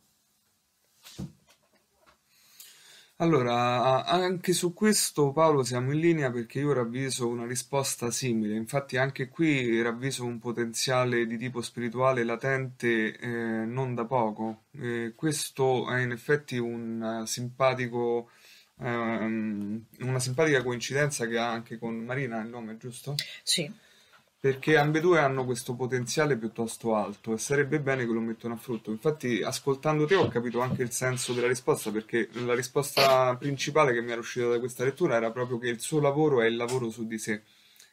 Allora, anche su questo Paolo siamo in linea perché io ravviso una risposta simile, infatti anche qui ravviso un potenziale di tipo spirituale latente eh, non da poco. Eh, questo è in effetti un simpatico, ehm, una simpatica coincidenza che ha anche con Marina il nome, giusto? Sì perché ambedue hanno questo potenziale piuttosto alto e sarebbe bene che lo mettano a frutto. Infatti, ascoltando te ho capito anche il senso della risposta, perché la risposta principale che mi era uscita da questa lettura era proprio che il suo lavoro è il lavoro su di sé.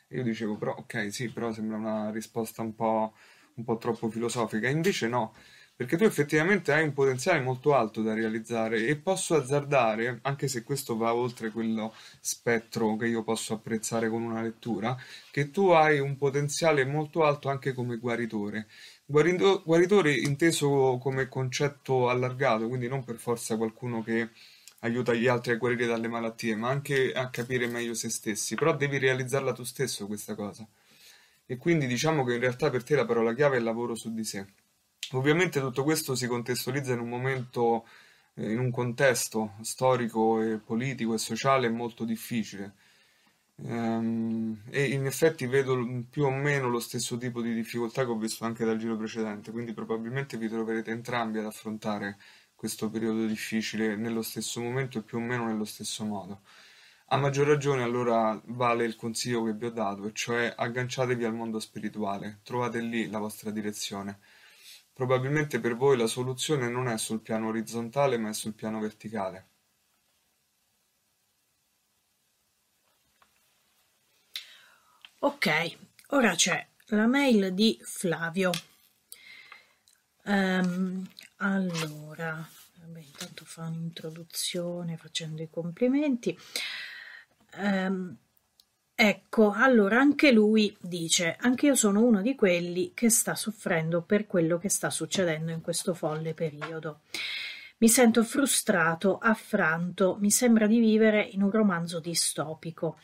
E io dicevo, però, ok, sì, però sembra una risposta un po', un po troppo filosofica. Invece no, perché tu effettivamente hai un potenziale molto alto da realizzare e posso azzardare, anche se questo va oltre quello spettro che io posso apprezzare con una lettura, che tu hai un potenziale molto alto anche come guaritore. Guarido, guaritore inteso come concetto allargato, quindi non per forza qualcuno che aiuta gli altri a guarire dalle malattie, ma anche a capire meglio se stessi, però devi realizzarla tu stesso questa cosa. E quindi diciamo che in realtà per te la parola chiave è il lavoro su di sé. Ovviamente tutto questo si contestualizza in un momento, eh, in un contesto storico e politico e sociale molto difficile. Ehm, e in effetti vedo più o meno lo stesso tipo di difficoltà che ho visto anche dal giro precedente, quindi probabilmente vi troverete entrambi ad affrontare questo periodo difficile nello stesso momento e più o meno nello stesso modo. A maggior ragione allora vale il consiglio che vi ho dato, e cioè agganciatevi al mondo spirituale, trovate lì la vostra direzione. Probabilmente per voi la soluzione non è sul piano orizzontale ma è sul piano verticale. Ok, ora c'è la mail di Flavio. Um, allora, vabbè, intanto fa un'introduzione facendo i complimenti. Um, Ecco, allora anche lui dice: Anche io sono uno di quelli che sta soffrendo per quello che sta succedendo in questo folle periodo. Mi sento frustrato, affranto, mi sembra di vivere in un romanzo distopico.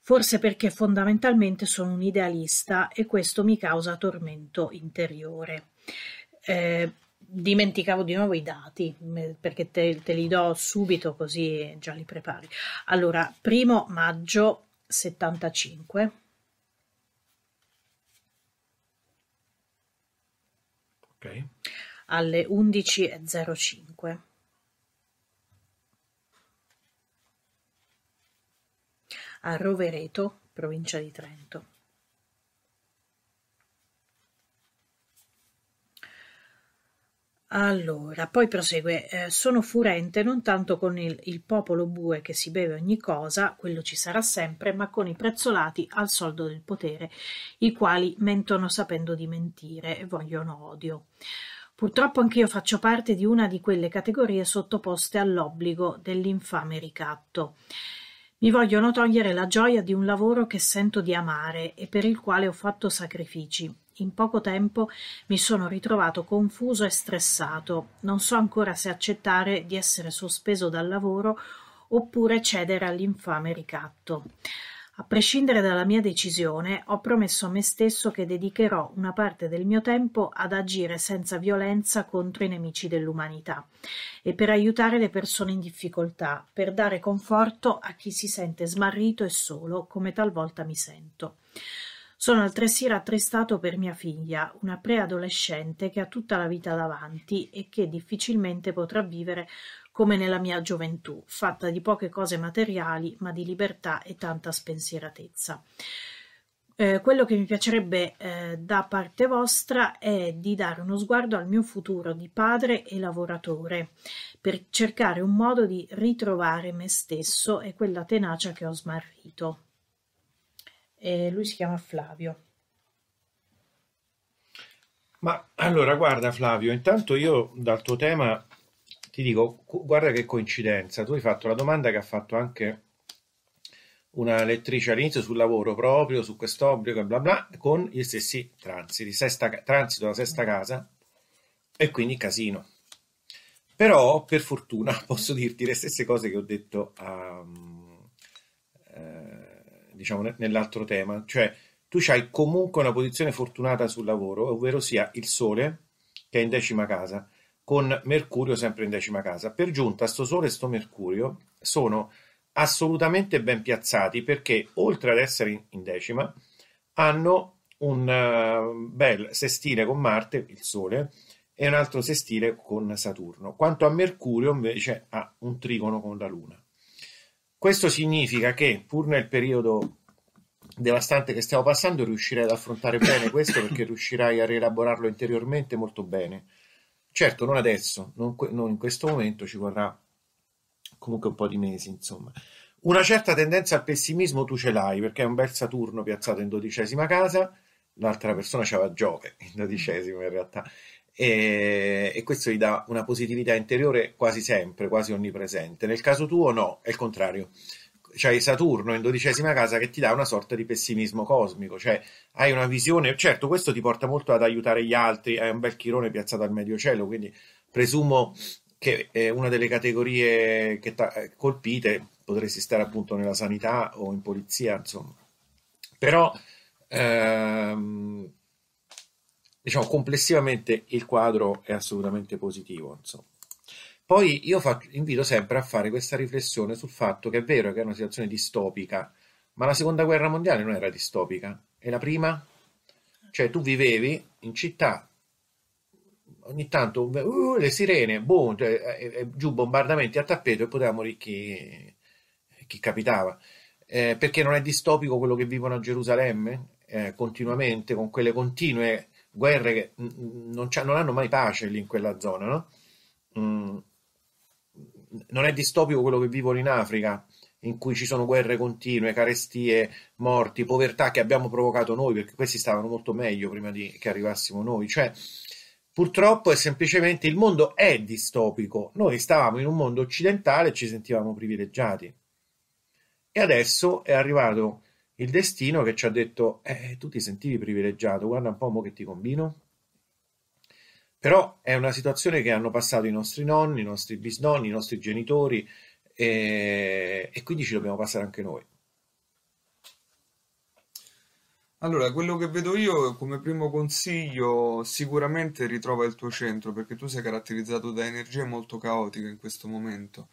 Forse perché fondamentalmente sono un idealista e questo mi causa tormento interiore. Eh, dimenticavo di nuovo i dati perché te, te, li do subito così già li prepari. Allora, primo maggio 75 okay. alle 11.05 a Rovereto, provincia di Trento. Allora, poi prosegue, eh, sono furente non tanto con il, il, popolo bue che si beve ogni cosa, quello ci sarà sempre, ma con i prezzolati al soldo del potere, i quali mentono sapendo di mentire e vogliono odio. Purtroppo anch'io faccio parte di una di quelle categorie sottoposte all'obbligo dell'infame ricatto. Mi vogliono togliere la gioia di un lavoro che sento di amare e per il quale ho fatto sacrifici in poco tempo mi sono ritrovato confuso e stressato. Non so ancora se accettare di essere sospeso dal lavoro oppure cedere all'infame ricatto. A prescindere dalla mia decisione, ho promesso a me stesso che dedicherò una parte del mio tempo ad agire senza violenza contro i nemici dell'umanità e per aiutare le persone in difficoltà, per dare conforto a chi si sente smarrito e solo, come talvolta mi sento. Sono altresì rattristato per mia figlia, una preadolescente che ha tutta la vita davanti e che difficilmente potrà vivere come nella mia gioventù, fatta di poche cose materiali, ma di libertà e tanta spensieratezza. Eh, quello che mi piacerebbe eh, da parte vostra è di dare uno sguardo al mio futuro di padre e lavoratore per cercare un modo di ritrovare me stesso e quella tenacia che ho smarrito e lui si chiama Flavio. Ma allora guarda Flavio, intanto io dal tuo tema ti dico, guarda che coincidenza, tu hai fatto la domanda che ha fatto anche una lettrice all'inizio sul lavoro proprio, su quest'obbligo e bla bla, con gli stessi transiti, sesta, transito alla sesta mm. casa e quindi casino. Però per fortuna posso dirti le stesse cose che ho detto a diciamo, nell'altro tema, cioè tu hai comunque una posizione fortunata sul lavoro, ovvero sia il Sole che è in decima casa, con Mercurio sempre in decima casa. Per giunta, sto Sole e sto Mercurio sono assolutamente ben piazzati perché oltre ad essere in decima hanno un eh, bel sestile con Marte, il Sole, e un altro sestile con Saturno. Quanto a Mercurio invece ha un trigono con la Luna. Questo significa che, pur nel periodo devastante che stiamo passando, riuscirai ad affrontare bene questo perché riuscirai a rielaborarlo interiormente molto bene. Certo, non adesso, non, non in questo momento, ci vorrà comunque un po' di mesi, insomma. Una certa tendenza al pessimismo tu ce l'hai perché è un bel Saturno piazzato in dodicesima casa, l'altra persona c'aveva Giove in dodicesima in realtà e, e, questo gli dà una positività interiore quasi sempre, quasi onnipresente. Nel caso tuo no, è il contrario. C'hai Saturno in dodicesima casa che ti dà una sorta di pessimismo cosmico, cioè hai una visione, certo questo ti porta molto ad aiutare gli altri, hai un bel chirone piazzato al medio cielo, quindi presumo che eh, una delle categorie che eh, colpite, potresti stare appunto nella sanità o in polizia, insomma. Però ehm, diciamo, complessivamente il quadro è assolutamente positivo. Insomma. Poi io faccio, invito sempre a fare questa riflessione sul fatto che è vero che è una situazione distopica, ma la seconda guerra mondiale non era distopica, è la prima? Cioè tu vivevi in città, ogni tanto uh, le sirene, boom, cioè, e, eh, e, eh, eh, giù bombardamenti a tappeto e poteva morire chi, chi capitava. Eh, perché non è distopico quello che vivono a Gerusalemme eh, continuamente, con quelle continue guerre che non, non hanno mai pace lì in quella zona, no? Mm, non è distopico quello che vivono in Africa, in cui ci sono guerre continue, carestie, morti, povertà che abbiamo provocato noi, perché questi stavano molto meglio prima di, che arrivassimo noi. Cioè, purtroppo è semplicemente il mondo è distopico. Noi stavamo in un mondo occidentale e ci sentivamo privilegiati. E adesso è arrivato il destino che ci ha detto, eh, tu ti sentivi privilegiato, guarda un po' mo che ti combino. Però è una situazione che hanno passato i nostri nonni, i nostri bisnonni, i nostri genitori e, e quindi ci dobbiamo passare anche noi. Allora, quello che vedo io come primo consiglio sicuramente ritrova il tuo centro perché tu sei caratterizzato da energie molto caotiche in questo momento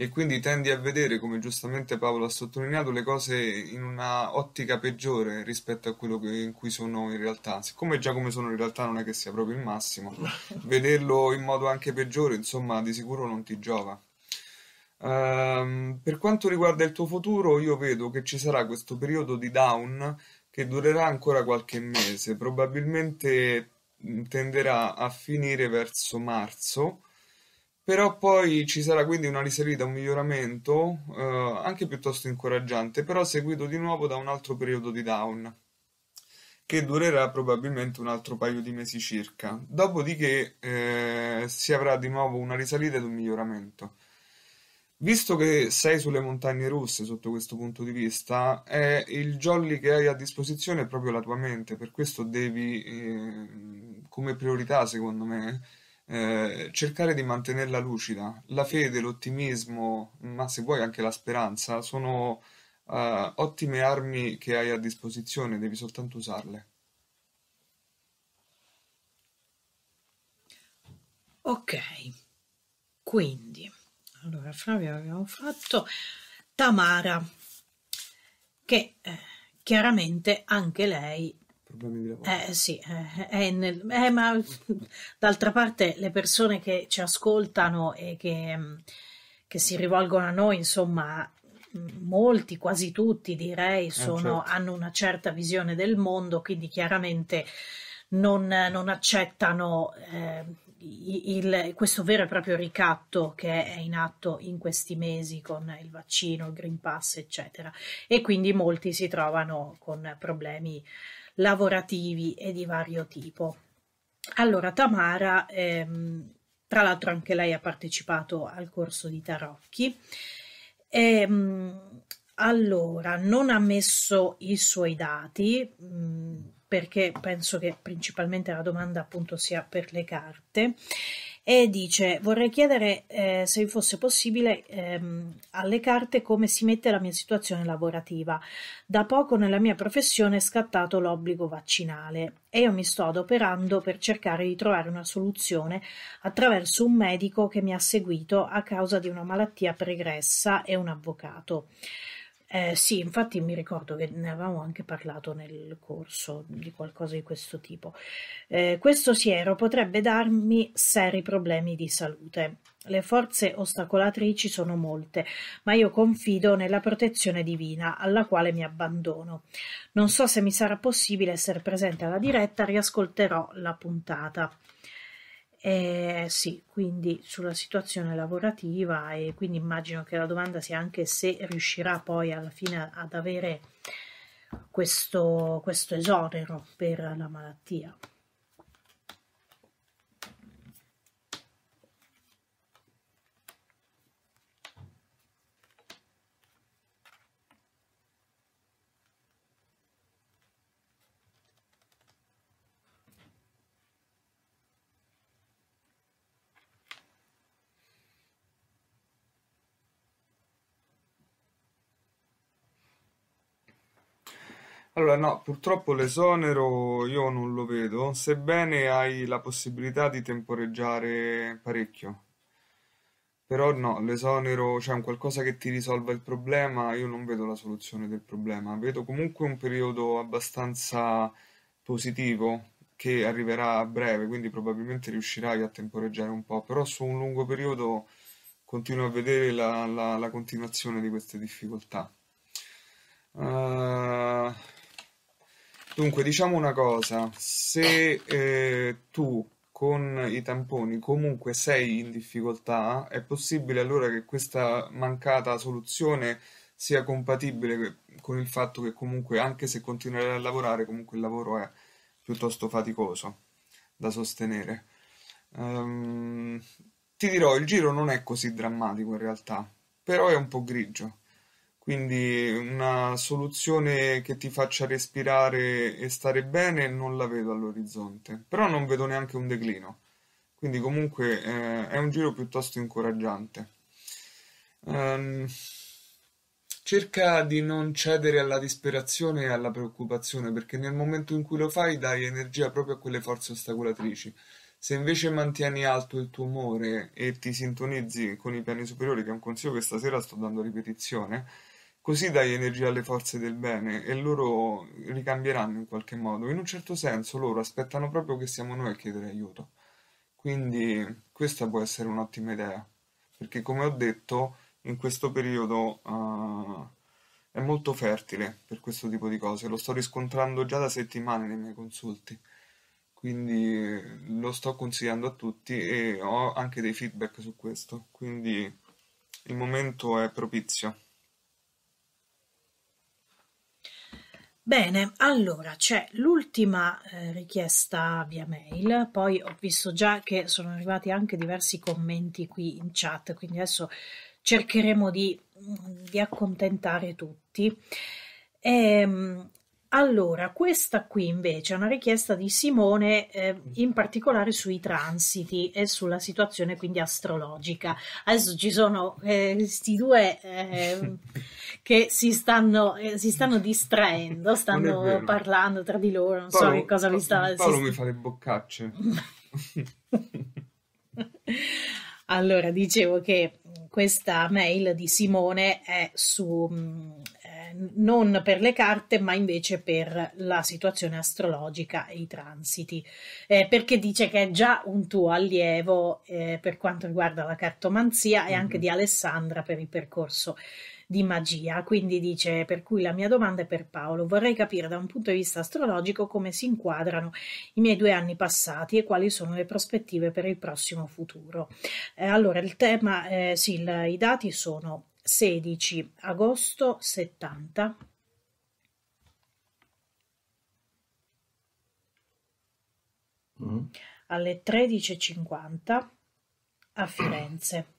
e quindi tendi a vedere, come giustamente Paolo ha sottolineato, le cose in una ottica peggiore rispetto a quello che, in cui sono in realtà. Siccome già come sono in realtà non è che sia proprio il massimo, vederlo in modo anche peggiore, insomma, di sicuro non ti giova. Ehm, per quanto riguarda il tuo futuro, io vedo che ci sarà questo periodo di down che durerà ancora qualche mese, probabilmente mm, tenderà a finire verso marzo però poi ci sarà quindi una risalita, un miglioramento eh, anche piuttosto incoraggiante, però seguito di nuovo da un altro periodo di down che durerà probabilmente un altro paio di mesi circa, dopodiché eh, si avrà di nuovo una risalita ed un miglioramento. Visto che sei sulle montagne russe sotto questo punto di vista, è il jolly che hai a disposizione è proprio la tua mente, per questo devi, eh, come priorità secondo me, eh, cercare di mantenerla lucida. La fede, l'ottimismo, ma se vuoi anche la speranza, sono eh, ottime armi che hai a disposizione, devi soltanto usarle. Ok, quindi, allora Flavio abbiamo fatto Tamara, che eh, chiaramente anche lei problemi di lavoro. Eh sì, eh, eh, nel, eh, ma d'altra parte le persone che ci ascoltano e che, mm, che, si rivolgono a noi, insomma, mm, molti, quasi tutti direi, eh, sono, certo. hanno una certa visione del mondo, quindi chiaramente non, non accettano eh, il, questo vero e proprio ricatto che è in atto in questi mesi con il vaccino, il Green Pass, eccetera. E quindi molti si trovano con problemi lavorativi e di vario tipo. Allora, Tamara, ehm, tra l'altro anche lei ha partecipato al corso di Tarocchi, ehm, allora, non ha messo i suoi dati, mh, mm, perché penso che principalmente la domanda appunto sia per le carte e dice vorrei chiedere eh, se fosse possibile ehm, alle carte come si mette la mia situazione lavorativa. Da poco nella mia professione è scattato l'obbligo vaccinale e io mi sto adoperando per cercare di trovare una soluzione attraverso un medico che mi ha seguito a causa di una malattia pregressa e un avvocato. Eh, sì, infatti mi ricordo che ne avevamo anche parlato nel corso di qualcosa di questo tipo. Eh, questo siero potrebbe darmi seri problemi di salute. Le forze ostacolatrici sono molte, ma io confido nella protezione divina alla quale mi abbandono. Non so se mi sarà possibile essere presente alla diretta, riascolterò la puntata. Eh, sì, quindi sulla situazione lavorativa e quindi immagino che la domanda sia anche se riuscirà poi alla fine ad avere questo, questo esonero per la malattia. Allora, no, purtroppo l'esonero io non lo vedo, sebbene hai la possibilità di temporeggiare parecchio. Però no, l'esonero, cioè un qualcosa che ti risolva il problema, io non vedo la soluzione del problema. Vedo comunque un periodo abbastanza positivo che arriverà a breve, quindi probabilmente riuscirai a temporeggiare un po', però su un lungo periodo continuo a vedere la, la, la continuazione di queste difficoltà. Uh... Dunque, diciamo una cosa, se eh, tu con i tamponi comunque sei in difficoltà, è possibile allora che questa mancata soluzione sia compatibile con il fatto che comunque anche se continuerai a lavorare, comunque il lavoro è piuttosto faticoso da sostenere. Um, ti dirò, il giro non è così drammatico in realtà, però è un po' grigio quindi una soluzione che ti faccia respirare e stare bene non la vedo all'orizzonte, però non vedo neanche un declino. Quindi comunque eh, è un giro piuttosto incoraggiante. Um, cerca di non cedere alla disperazione e alla preoccupazione, perché nel momento in cui lo fai dai energia proprio a quelle forze ostacolatrici. Se invece mantieni alto il tuo umore e ti sintonizzi con i piani superiori, che è un consiglio che stasera sto dando a ripetizione, Così dai energia alle forze del bene e loro ricambieranno in qualche modo. In un certo senso loro aspettano proprio che siamo noi a chiedere aiuto. Quindi questa può essere un'ottima idea, perché come ho detto in questo periodo uh, è molto fertile per questo tipo di cose, lo sto riscontrando già da settimane nei miei consulti, quindi lo sto consigliando a tutti e ho anche dei feedback su questo, quindi il momento è propizio. Bene, allora c'è l'ultima eh, richiesta via mail, poi ho visto già che sono arrivati anche diversi commenti qui in chat, quindi adesso cercheremo di, mm, di accontentare tutti. E, ehm, allora, questa qui invece è una richiesta di Simone, eh, mm. in particolare sui transiti e sulla situazione quindi astrologica. Adesso ci sono eh, questi due eh, che si stanno, eh, si stanno, distraendo, stanno parlando tra di loro, non Paolo, so che cosa Paolo, mi stava... Paolo mi fa le boccacce. allora, dicevo che questa mail di Simone è su mm, non per le carte, ma invece per la situazione astrologica e i transiti, eh, perché dice che è già un tuo allievo eh, per quanto riguarda la cartomanzia e mm-hmm. anche mhm. di Alessandra per il percorso di magia. Quindi dice: Per cui la mia domanda è per Paolo. Vorrei capire da un punto di vista astrologico come si inquadrano i miei due anni passati e quali sono le prospettive per il prossimo futuro. Eh, allora, il tema, eh, sì, il, i dati sono 16 agosto 70 mm. Mm-hmm. alle 13.50 a Firenze.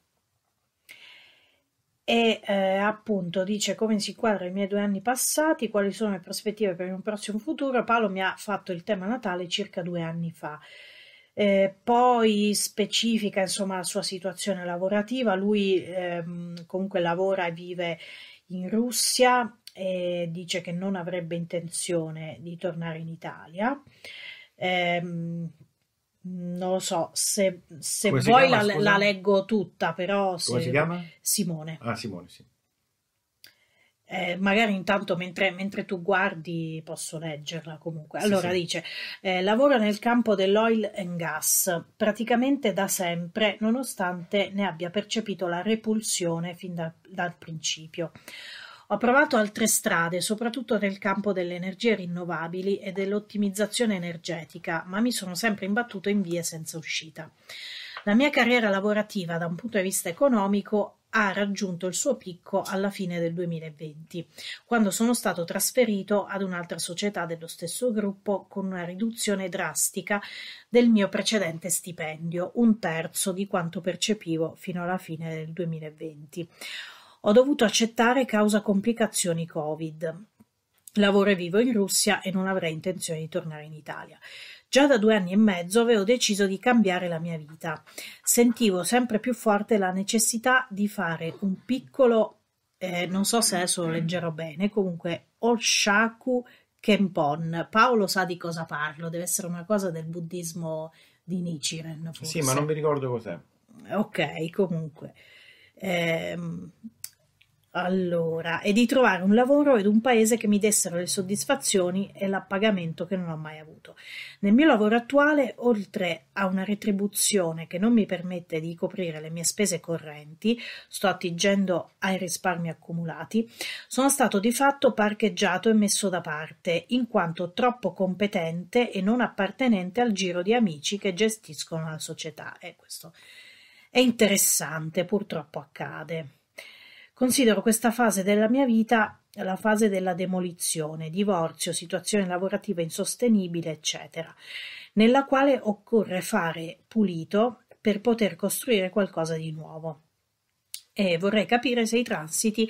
E eh, appunto dice come si inquadra i miei due anni passati, quali sono le prospettive per un prossimo futuro. Paolo mi ha fatto il tema Natale circa due anni fa. Eh, poi specifica insomma la sua situazione lavorativa, lui ehm, comunque lavora e vive in Russia e dice che non avrebbe intenzione di tornare in Italia. Eh, non lo so, se, se vuoi la, la, leggo tutta, però... Se... Come si chiama? Simone. Ah, Simone, sì eh, magari intanto mentre, mentre, tu guardi posso leggerla comunque. Allora sì, sì. dice, eh, lavora nel campo dell'oil and gas praticamente da sempre, nonostante ne abbia percepito la repulsione fin da, dal principio. Ho provato altre strade, soprattutto nel campo delle energie rinnovabili e dell'ottimizzazione energetica, ma mi sono sempre imbattuto in vie senza uscita. La mia carriera lavorativa da un punto di vista economico ha raggiunto il suo picco alla fine del 2020, quando sono stato trasferito ad un'altra società dello stesso gruppo con una riduzione drastica del mio precedente stipendio, un terzo di quanto percepivo fino alla fine del 2020. Ho dovuto accettare causa complicazioni Covid. Lavoro e vivo in Russia e non avrei intenzione di tornare in Italia. Già da due anni e mezzo avevo deciso di cambiare la mia vita. Sentivo sempre più forte la necessità di fare un piccolo, eh, non so se adesso lo leggerò bene, comunque Olshaku Kempon. Paolo sa di cosa parlo, deve essere una cosa del buddismo di Nichiren. Forse. Sì, ma non mi ricordo cos'è. Ok, comunque. Ehm allora, e di trovare un lavoro ed un paese che mi dessero le soddisfazioni e l'appagamento che non ho mai avuto. Nel mio lavoro attuale, oltre a una retribuzione che non mi permette di coprire le mie spese correnti, sto attingendo ai risparmi accumulati, sono stato di fatto parcheggiato e messo da parte, in quanto troppo competente e non appartenente al giro di amici che gestiscono la società. E questo è interessante, purtroppo accade. Considero questa fase della mia vita la fase della demolizione, divorzio, situazione lavorativa insostenibile, eccetera, nella quale occorre fare pulito per poter costruire qualcosa di nuovo. E vorrei capire se i transiti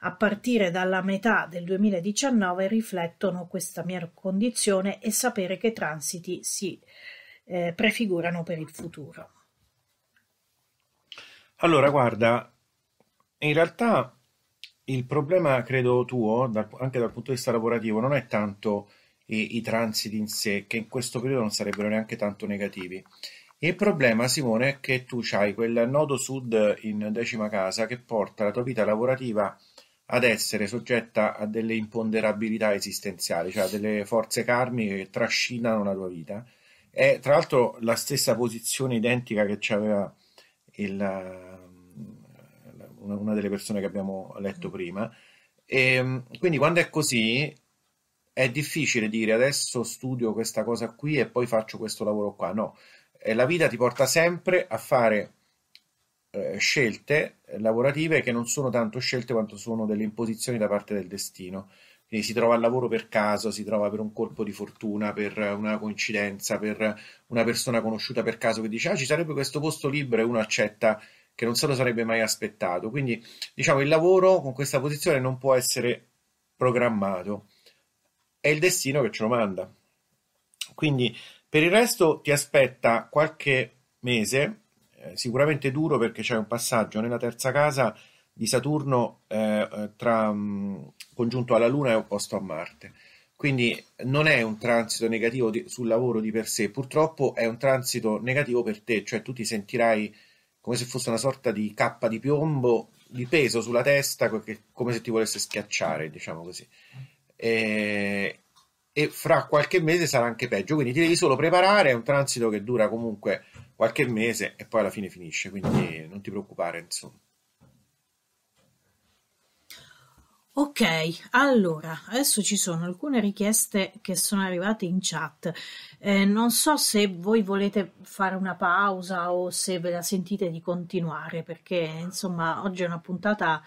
a partire dalla metà del 2019 riflettono questa mia condizione e sapere che transiti si eh, prefigurano per il futuro. Allora, guarda, in realtà il problema, credo tuo, dal- anche dal punto di vista lavorativo, non è tanto i, i transiti in sé, che in questo periodo non sarebbero neanche tanto negativi. Il problema, Simone, è che tu hai quel nodo sud in decima casa che porta la tua vita lavorativa ad essere soggetta a delle imponderabilità esistenziali, cioè a delle forze karmiche che trascinano la tua vita. È tra l'altro la stessa posizione identica che c'aveva il una, delle persone che abbiamo letto prima. E, ehm, quindi quando è così è difficile dire adesso studio questa cosa qui e poi faccio questo lavoro qua. No, e eh, la vita ti porta sempre a fare eh, scelte lavorative che non sono tanto scelte quanto sono delle imposizioni da parte del destino. Quindi si trova al lavoro per caso, si trova per un colpo di fortuna, per una coincidenza, per una persona conosciuta per caso che dice ah ci sarebbe questo posto libero e uno accetta che non se lo sarebbe mai aspettato. Quindi diciamo il lavoro con questa posizione non può essere programmato, è il destino che ce lo manda. Quindi per il resto ti aspetta qualche mese, eh, sicuramente duro perché c'è un passaggio nella terza casa di Saturno eh, eh tra, mh, mm, congiunto alla Luna e opposto a Marte. Quindi non è un transito negativo di, sul lavoro di per sé, purtroppo è un transito negativo per te, cioè tu ti sentirai come se fosse una sorta di cappa di piombo di peso sulla testa, come se ti volesse schiacciare, diciamo così. E, e fra qualche mese sarà anche peggio, quindi ti devi solo preparare, è un transito che dura comunque qualche mese e poi alla fine finisce, quindi non ti preoccupare, insomma. Ok, allora, adesso ci sono alcune richieste che sono arrivate in chat. Eh, non so se voi volete fare una pausa o se ve la sentite di continuare, perché insomma oggi è una puntata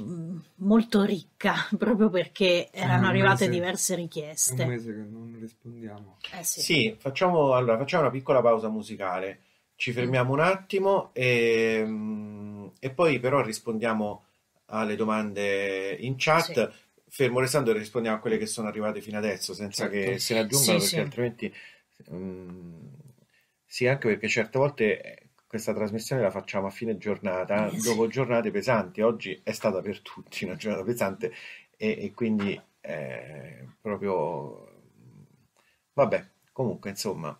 mm, molto ricca proprio perché erano arrivate mese, diverse richieste. un mese che non rispondiamo. Eh sì, sì facciamo, allora, facciamo una piccola pausa musicale, ci fermiamo un attimo e, mm, e poi però rispondiamo alle domande in chat. Sì. Fermo restando, rispondiamo a quelle che sono arrivate fino adesso senza certo. che se ne aggiungano, sì, perché sì. altrimenti. Um, sì, anche perché certe volte eh, questa trasmissione la facciamo a fine giornata, eh, dopo giornate pesanti. Oggi è stata per tutti una giornata pesante e, e quindi eh, proprio... Vabbè, comunque insomma,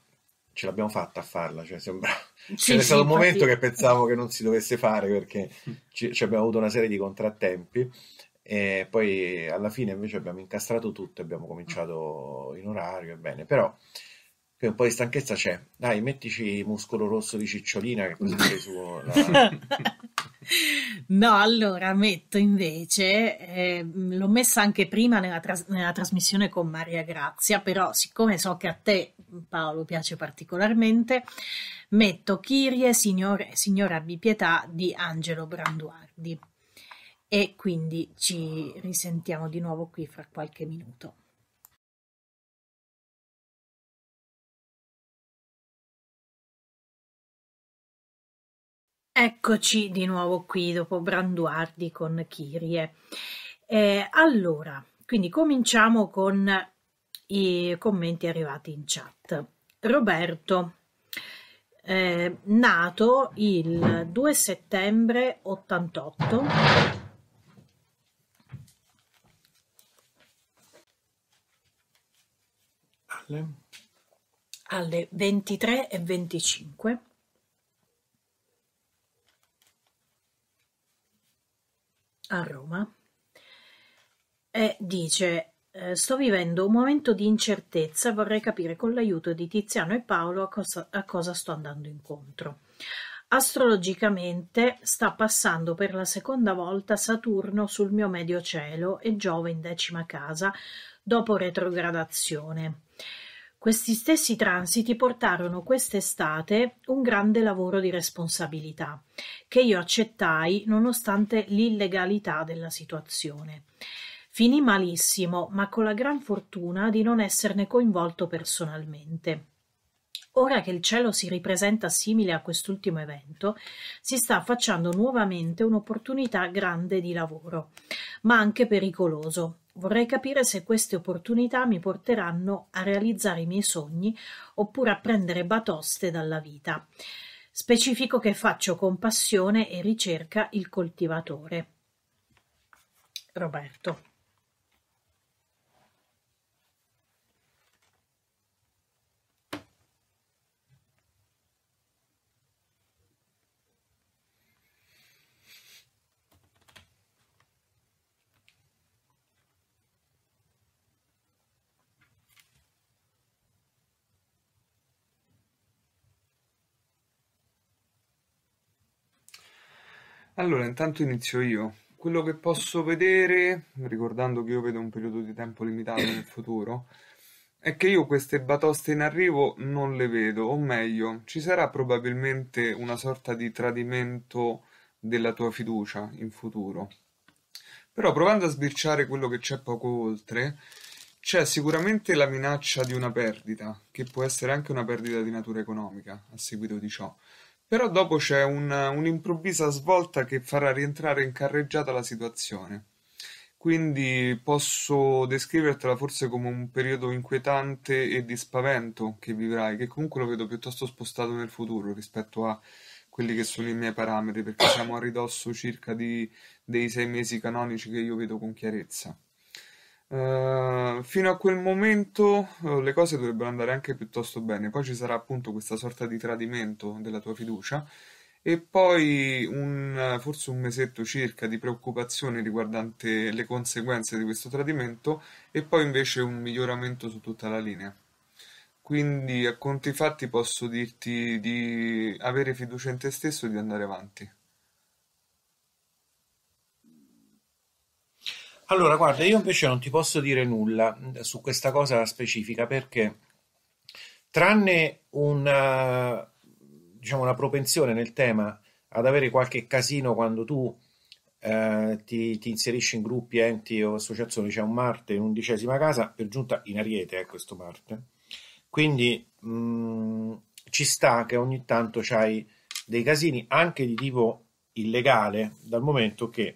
ce l'abbiamo fatta a farla, cioè sembra... Sì, C'è cioè, sì, stato un momento che pensavo che non si dovesse fare perché ci, ci abbiamo avuto una serie di contrattempi e poi alla fine invece abbiamo incastrato tutto, abbiamo cominciato in orario e bene, però un po' di stanchezza c'è. Dai, mettici muscolo rosso di cicciolina che così sei su la, No, allora metto invece, eh, l'ho messa anche prima nella, tras- nella, trasmissione con Maria Grazia, però siccome so che a te Paolo piace particolarmente, metto Kirie, signor, Signora Abbi Pietà di Angelo Branduardi. E quindi ci risentiamo di nuovo qui fra qualche minuto. Eccoci di nuovo qui dopo Branduardi con Kirie. Eh, allora, quindi cominciamo con i commenti arrivati in chat. Roberto, eh, nato il 2 settembre 88. Alle, alle 23 e 25 a Roma e dice eh, sto vivendo un momento di incertezza, vorrei capire con l'aiuto di Tiziano e Paolo a cosa, a cosa sto andando incontro. Astrologicamente sta passando per la seconda volta Saturno sul mio medio cielo e Giove in decima casa dopo retrogradazione. Questi stessi transiti portarono quest'estate un grande lavoro di responsabilità, che io accettai nonostante l'illegalità della situazione. Finì malissimo, ma con la gran fortuna di non esserne coinvolto personalmente. Ora che il cielo si ripresenta simile a quest'ultimo evento, si sta affacciando nuovamente un'opportunità grande di lavoro, ma anche pericoloso, Vorrei capire se queste opportunità mi porteranno a realizzare i miei sogni oppure a prendere batoste dalla vita. Specifico che faccio con passione e ricerca il coltivatore. Roberto. Allora, intanto inizio io. Quello che posso vedere, ricordando che io vedo un periodo di tempo limitato nel futuro, è che io queste batoste in arrivo non le vedo, o meglio, ci sarà probabilmente una sorta di tradimento della tua fiducia in futuro. Però provando a sbirciare quello che c'è poco oltre, c'è sicuramente la minaccia di una perdita, che può essere anche una perdita di natura economica a seguito di ciò. Però dopo c'è un, un'improvvisa svolta che farà rientrare in carreggiata la situazione. Quindi posso descrivertela forse come un periodo inquietante e di spavento che vivrai, che comunque lo vedo piuttosto spostato nel futuro rispetto a quelli che sono i miei parametri, perché siamo a ridosso circa di, dei sei mesi canonici che io vedo con chiarezza. Ehm, fino a quel momento eh, le cose dovrebbero andare anche piuttosto bene, poi ci sarà appunto questa sorta di tradimento della tua fiducia e poi un, forse un mesetto circa di preoccupazione riguardante le conseguenze di questo tradimento e poi invece un miglioramento su tutta la linea. Quindi a conti fatti posso dirti di avere fiducia in te stesso e di andare avanti. Allora, guarda, io invece non ti posso dire nulla mm, su questa cosa specifica perché, tranne una, eh, diciamo, una propensione nel tema ad avere qualche casino quando tu eh, ti, ti inserisci in gruppi, enti o associazioni, c'è un Marte in undicesima casa, per giunta in Ariete è eh, questo Marte. Quindi mh, mm, ci sta che ogni tanto c'hai dei casini anche di tipo illegale, dal momento che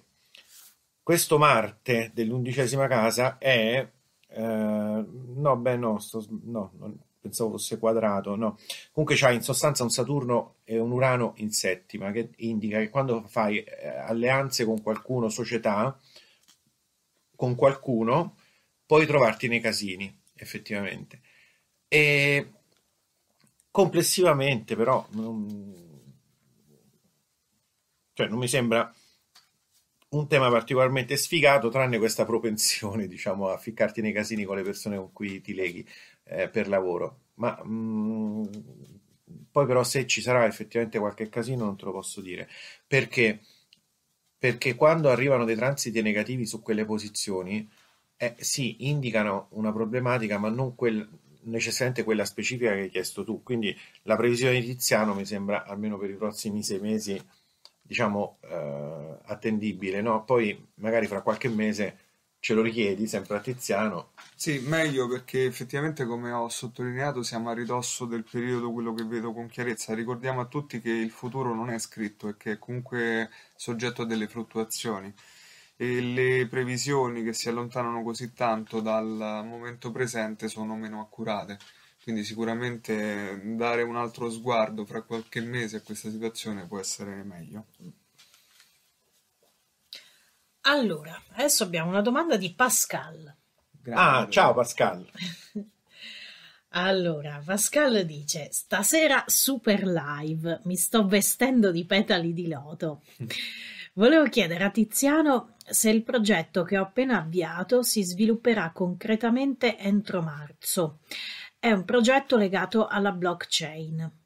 questo Marte dell'undicesima casa è... Eh, no, beh, no, sto, no, pensavo fosse quadrato, no. Comunque c'ha in sostanza un Saturno e un Urano in settima, che indica che quando fai eh, alleanze con qualcuno, società, con qualcuno, puoi trovarti nei casini, effettivamente. E complessivamente, però, non, cioè, non mi sembra un tema particolarmente sfigato, tranne questa propensione, diciamo, a ficcarti nei casini con le persone con cui ti leghi eh, per lavoro. Ma mh, mm, poi però se ci sarà effettivamente qualche casino non te lo posso dire, perché, perché quando arrivano dei transiti negativi su quelle posizioni, eh, sì, indicano una problematica, ma non quel, necessariamente quella specifica che hai chiesto tu. Quindi la previsione di Tiziano mi sembra, almeno per i prossimi sei mesi, diciamo, eh, attendibile, no? Poi magari fra qualche mese ce lo richiedi sempre a Tiziano. Sì, meglio perché effettivamente, come ho sottolineato, siamo a ridosso del periodo quello che vedo con chiarezza. Ricordiamo a tutti che il futuro non è scritto e che è comunque soggetto a delle fluttuazioni. E le previsioni che si allontanano così tanto dal momento presente sono meno accurate. Quindi sicuramente dare un altro sguardo fra qualche mese a questa situazione può essere meglio. Allora, adesso abbiamo una domanda di Pascal. Ah, ciao Pascal. allora, Pascal dice: Stasera super live, mi sto vestendo di petali di loto. Volevo chiedere a Tiziano se il progetto che ho appena avviato si svilupperà concretamente entro marzo è un progetto legato alla blockchain.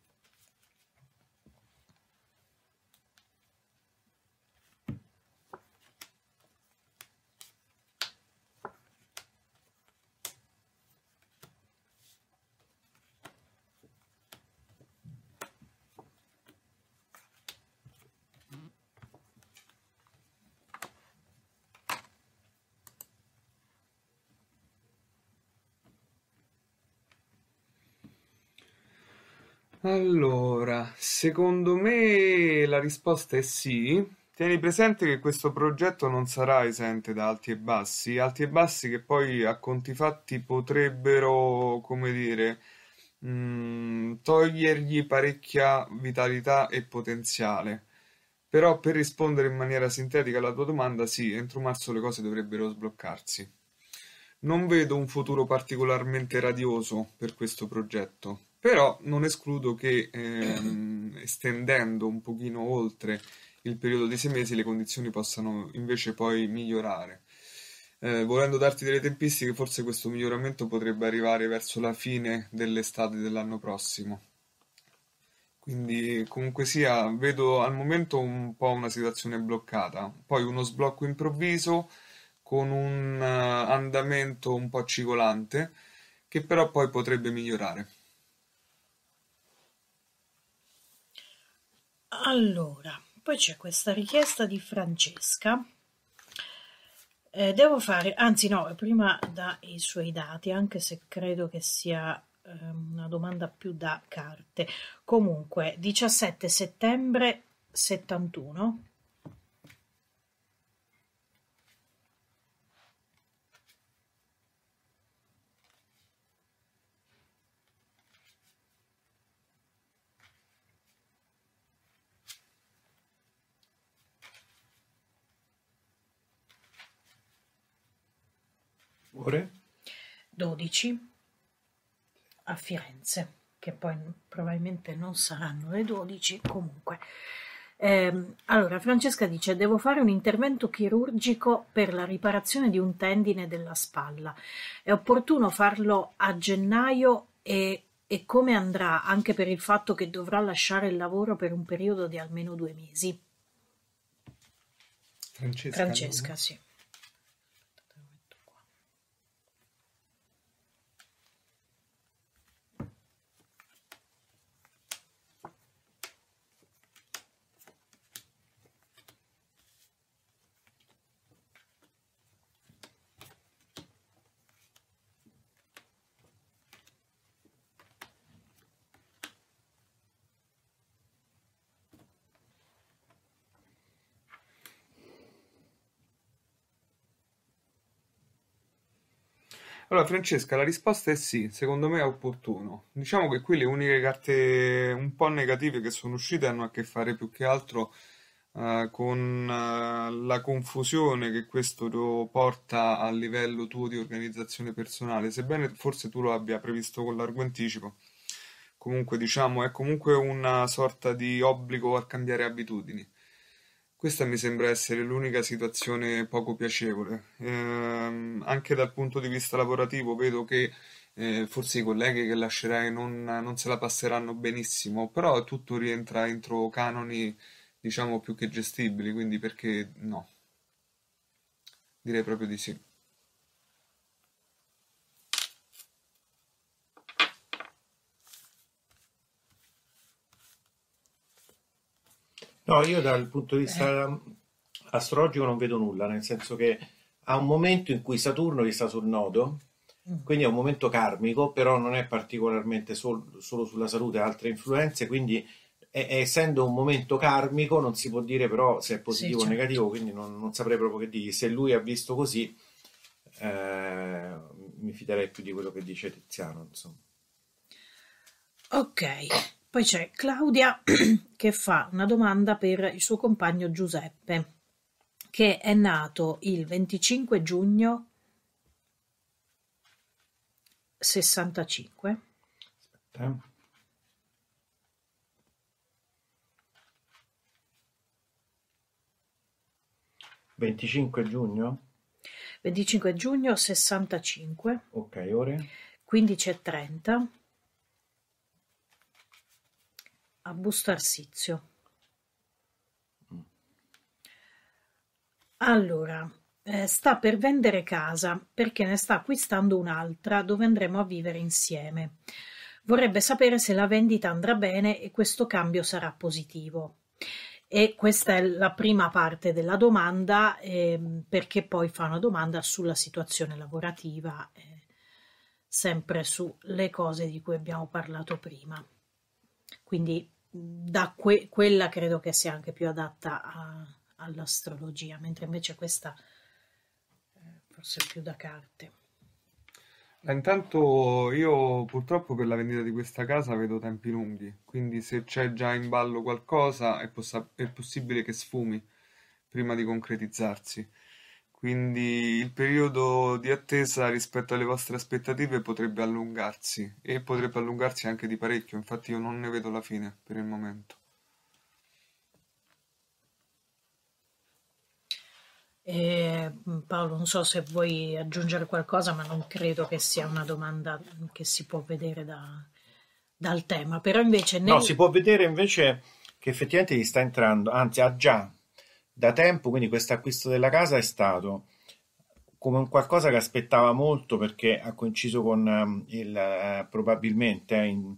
Allora, secondo me la risposta è sì. Tieni presente che questo progetto non sarà esente da alti e bassi, alti e bassi che poi a conti fatti potrebbero, come dire, mh, mm, togliergli parecchia vitalità e potenziale. Però per rispondere in maniera sintetica alla tua domanda, sì, entro marzo le cose dovrebbero sbloccarsi. Non vedo un futuro particolarmente radioso per questo progetto però non escludo che ehm, estendendo un pochino oltre il periodo di sei mesi le condizioni possano invece poi migliorare. Eh, volendo darti delle tempistiche, forse questo miglioramento potrebbe arrivare verso la fine dell'estate dell'anno prossimo. Quindi, comunque sia, vedo al momento un po' una situazione bloccata, poi uno sblocco improvviso con un eh, andamento un po' cigolante, che però poi potrebbe migliorare. allora poi c'è questa richiesta di Francesca eh, devo fare anzi no prima dai suoi dati anche se credo che sia eh, una domanda più da carte comunque 17 settembre 71 Ore? 12 a Firenze, che poi probabilmente non saranno le 12 comunque. Eh, allora, Francesca dice: Devo fare un intervento chirurgico per la riparazione di un tendine della spalla. È opportuno farlo a gennaio e, e come andrà anche per il fatto che dovrà lasciare il lavoro per un periodo di almeno due mesi? Francesca, Francesca sì. Allora, Francesca, la risposta è sì, secondo me è opportuno. Diciamo che qui le uniche carte un po' negative che sono uscite hanno a che fare più che altro eh, con eh, la confusione che questo porta a livello tuo di organizzazione personale, sebbene forse tu lo abbia previsto con largo anticipo. Comunque, diciamo, è comunque una sorta di obbligo a cambiare abitudini. Questa mi sembra essere l'unica situazione poco piacevole. Ehm, anche dal punto di vista lavorativo vedo che eh, forse i colleghi che lascerai non, non se la passeranno benissimo, però tutto rientra entro canoni diciamo più che gestibili, quindi perché no? Direi proprio di sì. No, io dal punto di vista eh. astrologico non vedo nulla, nel senso che ha un momento in cui Saturno gli sta sul nodo, mm. quindi è un momento karmico, però non è particolarmente sol- solo sulla salute, ha altre influenze, quindi è- essendo un momento karmico non si può dire però se è positivo sì, certo. o negativo, quindi non, non, saprei proprio che dire. Se lui ha visto così, eh, mi fiderei più di quello che dice Tiziano. Insomma. Ok. Poi c'è Claudia che fa una domanda per il suo compagno Giuseppe, che è nato il 25 giugno 65. Aspetta. Venticinque giugno? 25 eh. giugno 65. Ok, ore? 15.30. a Busto Arsizio. Allora, eh, sta per vendere casa perché ne sta acquistando un'altra dove andremo a vivere insieme. Vorrebbe sapere se la vendita andrà bene e questo cambio sarà positivo. E questa è la prima parte della domanda eh, perché poi fa una domanda sulla situazione lavorativa, eh, sempre sulle cose di cui abbiamo parlato prima. Quindi da que quella credo che sia anche più adatta all'astrologia, mentre invece questa eh, forse è più da carte. Intanto io purtroppo per la vendita di questa casa vedo tempi lunghi, quindi se c'è già in ballo qualcosa è, è possibile che sfumi prima di concretizzarsi. Quindi il periodo di attesa rispetto alle vostre aspettative potrebbe allungarsi e potrebbe allungarsi anche di parecchio, infatti io non ne vedo la fine per il momento. Eh, Paolo, non so se vuoi aggiungere qualcosa, ma non credo che sia una domanda che si può vedere da, dal tema. Però invece nel... No, si può vedere invece che effettivamente gli sta entrando, anzi ha già da tempo, quindi questo acquisto della casa è stato come un qualcosa che aspettava molto perché ha coinciso con ehm, il eh, probabilmente eh, in,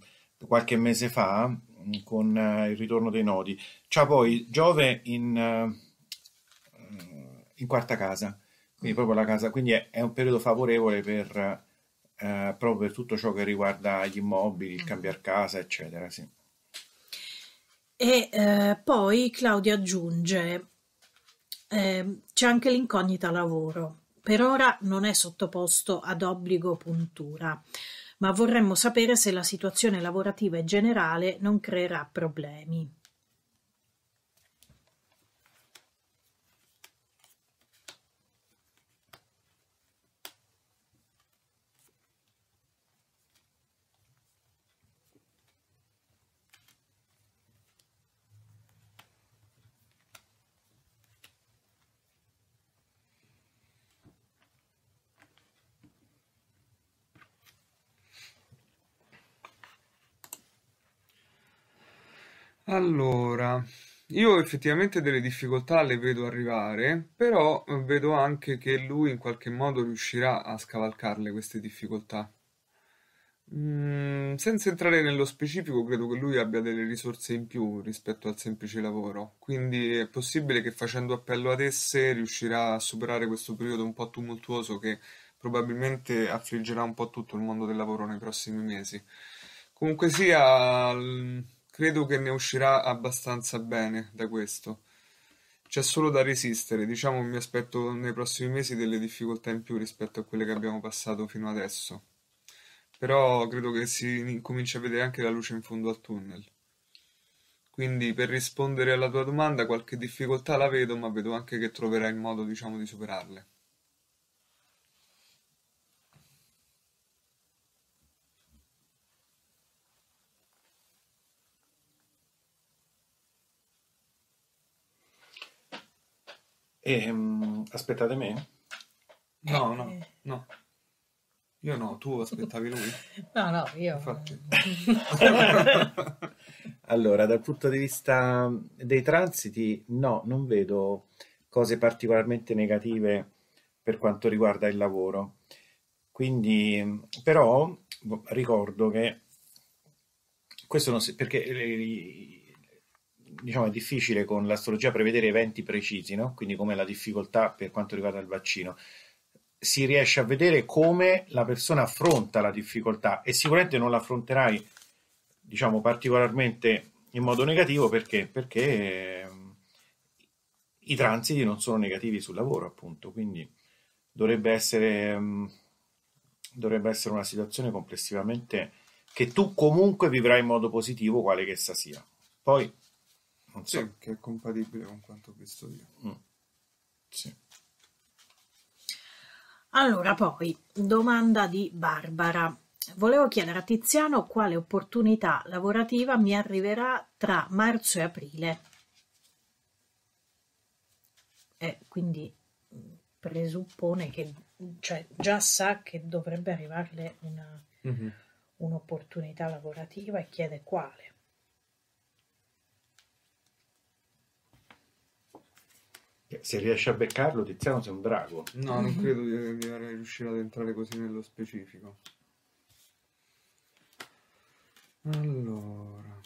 qualche mese fa mm, con eh, il ritorno dei nodi. C'ha poi Giove in, in quarta casa, quindi proprio la casa, quindi è, è un periodo favorevole per, eh, proprio per tutto ciò che riguarda gli immobili, il mm-hmm. cambiare casa, eccetera. Sì. E eh, poi Claudia aggiunge, Ehm, c'è anche l'incognita lavoro. Per ora non è sottoposto ad obbligo puntura, ma vorremmo sapere se la situazione lavorativa in generale non creerà problemi. Allora, io effettivamente delle difficoltà le vedo arrivare, però vedo anche che lui in qualche modo riuscirà a scavalcarle queste difficoltà. Mm, senza entrare nello specifico, credo che lui abbia delle risorse in più rispetto al semplice lavoro, quindi è possibile che facendo appello ad esse riuscirà a superare questo periodo un po' tumultuoso che probabilmente affliggerà un po' tutto il mondo del lavoro nei prossimi mesi. Comunque sia Credo che ne uscirà abbastanza bene da questo. C'è solo da resistere, diciamo mi aspetto nei prossimi mesi delle difficoltà in più rispetto a quelle che abbiamo passato fino adesso. Però credo che si incominci a vedere anche la luce in fondo al tunnel. Quindi per rispondere alla tua domanda qualche difficoltà la vedo, ma vedo anche che troverai il modo diciamo di superarle. E, um, aspettate me? No, eh. no, no. Io no, tu aspettavi lui? no, no, io. Infatti. allora, dal punto di vista dei transiti, no, non vedo cose particolarmente negative per quanto riguarda il lavoro. Quindi, però, boh, ricordo che questo non si, perché diciamo, è difficile con l'astrologia prevedere eventi precisi, no? quindi come la difficoltà per quanto riguarda il vaccino. Si riesce a vedere come la persona affronta la difficoltà e sicuramente non la affronterai diciamo, particolarmente in modo negativo perché, perché ehm, i transiti non sono negativi sul lavoro, appunto, quindi dovrebbe essere, ehm, dovrebbe essere una situazione complessivamente che tu comunque vivrai in modo positivo, quale che essa sia. Poi non so. Sì, che è compatibile con quanto ho visto io. Mm. Sì. Allora, poi, domanda di Barbara. Volevo chiedere a Tiziano quale opportunità lavorativa mi arriverà tra marzo e aprile. E eh, quindi mm, presuppone che cioè, già sa che dovrebbe arrivarle una, mm-hmm. un'opportunità lavorativa e chiede quale. Se riesce a beccarlo, Tiziano sei un drago. No, non credo di, di riuscire ad entrare così nello specifico. Allora.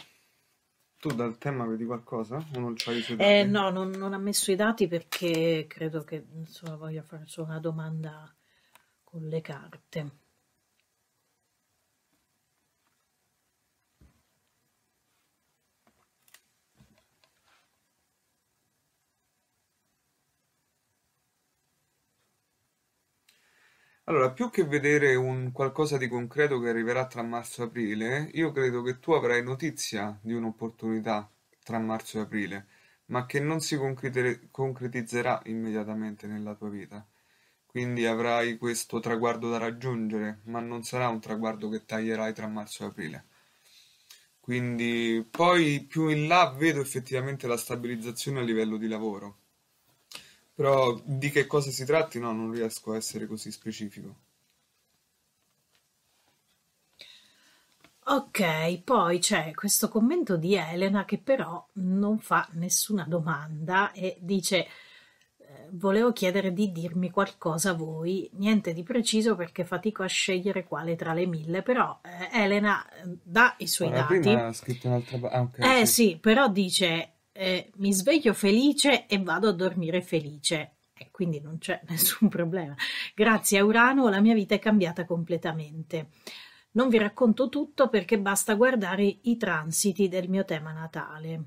Tu dal tema vedi qualcosa o non c'hai i suoi eh, dati? Eh, no, non, non, ha messo i dati perché credo che insomma, voglia fare solo una domanda con le carte. Allora, più che vedere un qualcosa di concreto che arriverà tra marzo e aprile, io credo che tu avrai notizia di un'opportunità tra marzo e aprile, ma che non si concrete- concretizzerà immediatamente nella tua vita. Quindi avrai questo traguardo da raggiungere, ma non sarà un traguardo che taglierai tra marzo e aprile. Quindi poi più in là vedo effettivamente la stabilizzazione a livello di lavoro però di che cosa si tratti? No, non riesco a essere così specifico. Ok, poi c'è questo commento di Elena che però non fa nessuna domanda e dice eh, volevo chiedere di dirmi qualcosa a voi, niente di preciso perché fatico a scegliere quale tra le mille, però eh, Elena eh, dà i suoi Ora, dati. Prima ha scritto un'altra... Ah, okay, eh sì. sì, però dice eh, mi sveglio felice e vado a dormire felice. E eh, quindi non c'è nessun problema. Grazie a Urano la mia vita è cambiata completamente. Non vi racconto tutto perché basta guardare i transiti del mio tema natale.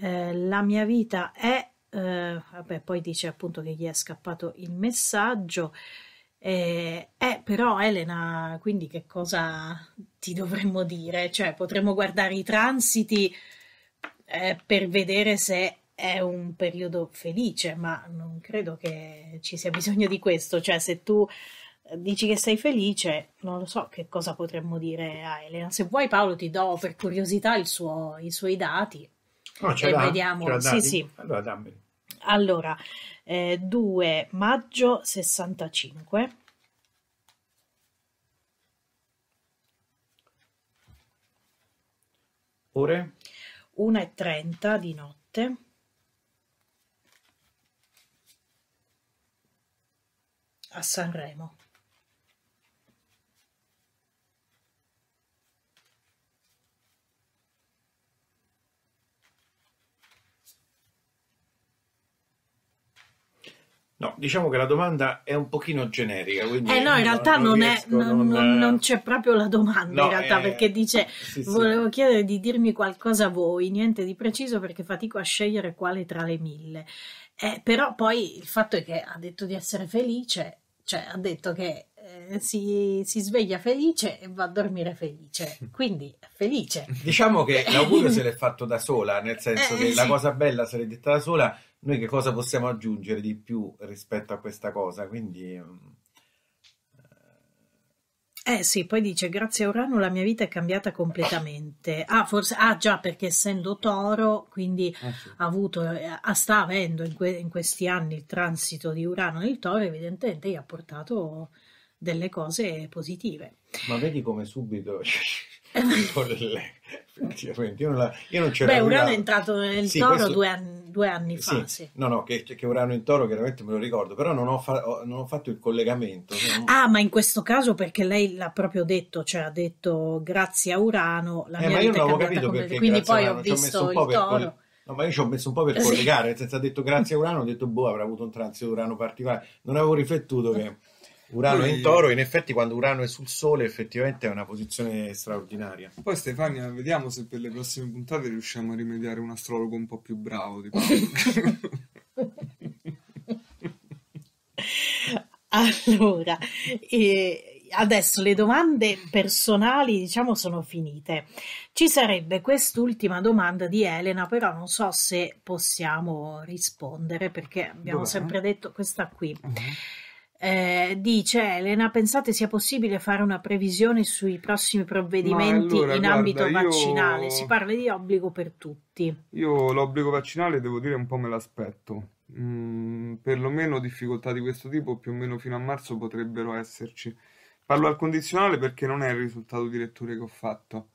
Eh, la mia vita è, eh, vabbè, poi dice appunto che gli è scappato il messaggio. Eh, eh, però Elena, quindi che cosa ti dovremmo dire? Cioè, potremmo guardare i transiti eh, per vedere se è un periodo felice, ma non credo che ci sia bisogno di questo. Cioè, se tu eh, dici che sei felice, non lo so che cosa potremmo dire a Elena. Se vuoi, Paolo, ti do per curiosità suo, i suoi dati. Oh, ce e l'ha? vediamo. Ce l'ha sì, sì. Allora, dammeli. Allora, eh, 2 maggio 65. Ore? 1.30 di notte a Sanremo. No, diciamo che la domanda è un pochino generica. Eh no, in realtà non, non, è, non, non, eh, c'è proprio la domanda, no, in realtà, eh, perché dice sì, volevo chiedere di dirmi qualcosa a voi, niente di preciso perché fatico a scegliere quale tra le mille. Eh, però poi il fatto è che ha detto di essere felice, cioè ha detto che eh, si, si, sveglia felice e va a dormire felice, quindi felice. Diciamo che l'augurio se l'è fatto da sola, nel senso eh, che sì. la cosa bella se l'è detta da sola noi che cosa possiamo aggiungere di più rispetto a questa cosa? Quindi... Mm, eh sì, poi dice grazie a Urano la mia vita è cambiata completamente. Ah, forse, ah già, perché essendo toro, quindi eh sì. ha avuto, eh, sta avendo in, que, in, questi anni il transito di Urano nel toro, evidentemente gli ha portato delle cose positive. Ma vedi come subito... Effettivamente, io non, la, io non Beh, Urano è entrato nel sì, toro questo... due anni due anni eh, fa. Sì. Sì. No, no, che, che Urano in Toro chiaramente me lo ricordo, però non ho, fa- non ho fatto il collegamento. Cioè non... Ah, ma in questo caso perché lei l'ha proprio detto, cioè ha detto grazie a Urano la eh, mia ma io non avevo capito perché quindi poi ho visto il Toro. No, ma io ci ho messo un po' per collegare, senza senso detto grazie a Urano, ho detto boh, avrà avuto un transito Urano particolare, non avevo riflettuto che Urano Lui... in toro, in effetti quando Urano è sul Sole effettivamente è una posizione straordinaria. Poi Stefania, vediamo se per le prossime puntate riusciamo a rimediare un astrologo un po' più bravo di Allora, eh, adesso le domande personali, diciamo, sono finite. Ci sarebbe quest'ultima domanda di Elena, però non so se possiamo rispondere perché abbiamo Dov'è? sempre detto questa qui. Uh-huh. Eh, dice Elena, pensate sia possibile fare una previsione sui prossimi provvedimenti allora, in guarda, ambito vaccinale? Io... Si parla di obbligo per tutti. Io l'obbligo vaccinale devo dire un po' me l'aspetto. Mm, perlomeno difficoltà di questo tipo più o meno fino a marzo potrebbero esserci. Parlo al condizionale perché non è il risultato di letture che ho fatto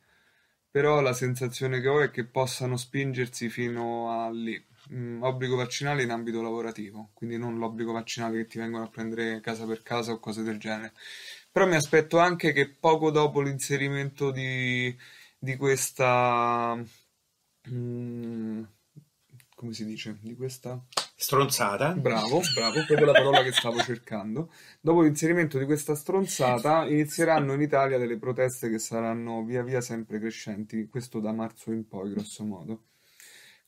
però la sensazione che ho è che possano spingersi fino a lì mh, mm, obbligo vaccinale in ambito lavorativo, quindi non l'obbligo vaccinale che ti vengono a prendere casa per casa o cose del genere. Però mi aspetto anche che poco dopo l'inserimento di, di questa... Mh, mm, come si dice? Di questa... Stronzata. Bravo, bravo, proprio la parola che stavo cercando. Dopo l'inserimento di questa stronzata inizieranno in Italia delle proteste che saranno via via sempre crescenti, questo da marzo in poi, grosso modo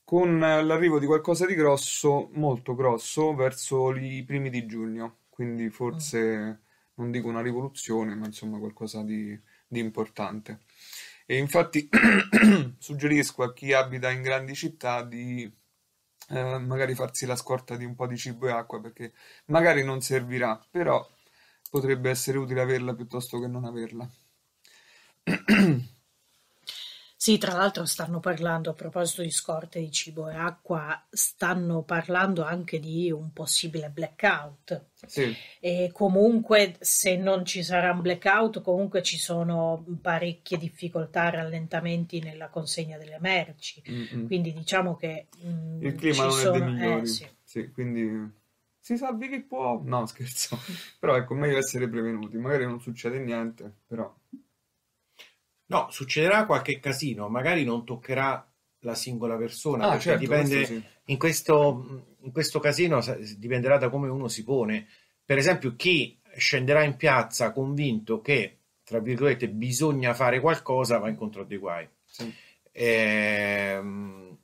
con l'arrivo di qualcosa di grosso, molto grosso, verso i primi di giugno. Quindi forse non dico una rivoluzione, ma insomma qualcosa di, di importante. E infatti suggerisco a chi abita in grandi città di eh, magari farsi la scorta di un po' di cibo e acqua perché magari non servirà, però potrebbe essere utile averla piuttosto che non averla. Sì, tra l'altro stanno parlando, a proposito di scorte di cibo e acqua, stanno parlando anche di un possibile blackout. Sì. E comunque se non ci sarà un blackout, comunque ci sono parecchie difficoltà, rallentamenti nella consegna delle merci. Mm-hmm. Quindi diciamo che... Mm, Il clima non sono... è dei migliori. Eh, sì. Sì, quindi si salvi chi può. No, scherzo. però ecco, meglio essere prevenuti. Magari non succede niente, però No, succederà qualche casino, magari non toccherà la singola persona, ah, certo, dipende questo sì. in, questo, in questo casino dipenderà da come uno si pone. Per esempio, chi scenderà in piazza convinto che, tra virgolette, bisogna fare qualcosa, va incontro a dei guai. Sì. Ehm,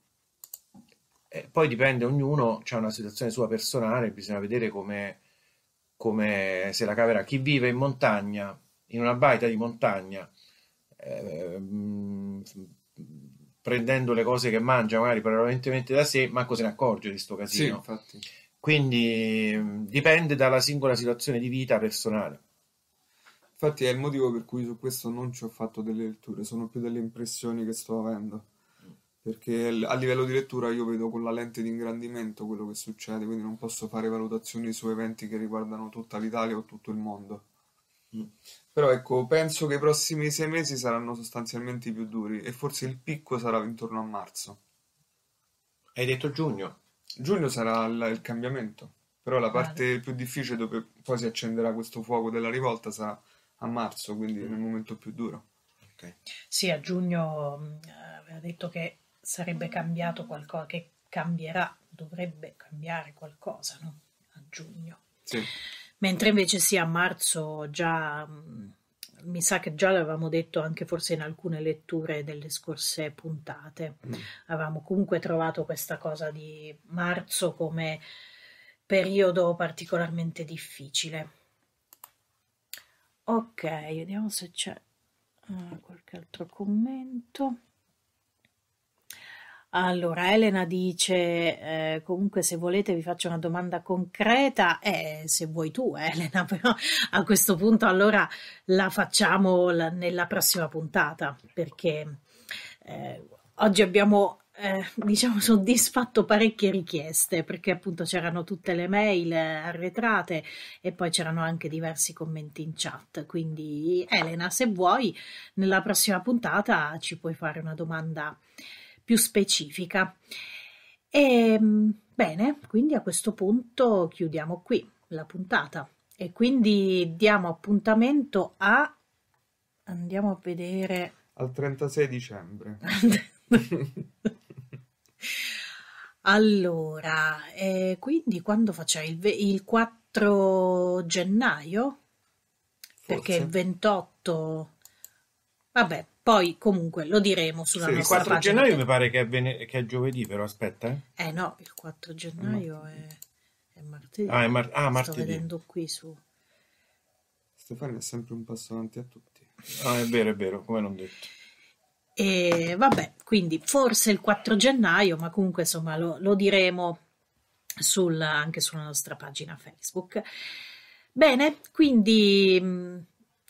poi dipende, ognuno ha una situazione sua personale, bisogna vedere come, come se la caverà. Chi vive in montagna, in una baita di montagna, Ehm, prendendo le cose che mangia magari prevalentemente da sé, manco se ne accorge di sto casino. Sì, Quindi dipende dalla singola situazione di vita personale. Infatti è il motivo per cui su questo non ci ho fatto delle letture, sono più delle impressioni che sto avendo. Perché a livello di lettura io vedo con la lente di ingrandimento quello che succede, quindi non posso fare valutazioni su eventi che riguardano tutta l'Italia o tutto il mondo. Però ecco, penso che i prossimi sei mesi saranno sostanzialmente più duri e forse il picco sarà intorno a marzo. Hai detto giugno? Giugno sarà il, cambiamento, però la parte più difficile dove poi si accenderà questo fuoco della rivolta sarà a marzo, quindi nel mm. momento più duro. Sì, a giugno mm, eh, aveva detto che sarebbe cambiato qualcosa, che cambierà, dovrebbe cambiare qualcosa, no? A giugno. Sì mentre invece sì a marzo già mm, mi sa che già l'avevamo detto anche forse in alcune letture delle scorse puntate, mm. avevamo comunque trovato questa cosa di marzo come periodo particolarmente difficile. Ok, vediamo se c'è eh, qualche altro commento. Allora, Elena dice, eh, comunque se volete vi faccio una domanda concreta, eh, se vuoi tu Elena, però a questo punto allora la facciamo la, nella prossima puntata, perché eh, oggi abbiamo, eh, diciamo, soddisfatto parecchie richieste, perché appunto c'erano tutte le mail arretrate e poi c'erano anche diversi commenti in chat, quindi Elena, se vuoi, nella prossima puntata ci puoi fare una domanda più specifica. E, ehm, bene, quindi a questo punto chiudiamo qui la puntata e quindi diamo appuntamento a... andiamo a vedere... Al 36 dicembre. allora, eh, quindi quando facciamo il, il 4 gennaio? Forse. Perché il 28... Vabbè, poi comunque lo diremo sulla sì, nostra pagina. Il 4 gennaio perché... mi pare che è, bene... che è, giovedì, però aspetta. Eh, eh no, il 4 gennaio è, è martedì. Ah, è mar... ah, martedì. Sto vedendo qui su... Stefano è sempre un passo avanti a tutti. Ah, è vero, è vero, come non detto. E vabbè, quindi forse il 4 gennaio, ma comunque insomma lo, lo diremo sul, anche sulla nostra pagina Facebook. Bene, quindi mm,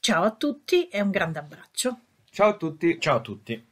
ciao a tutti e un grande abbraccio. Ciao a tutti. Ciao a tutti.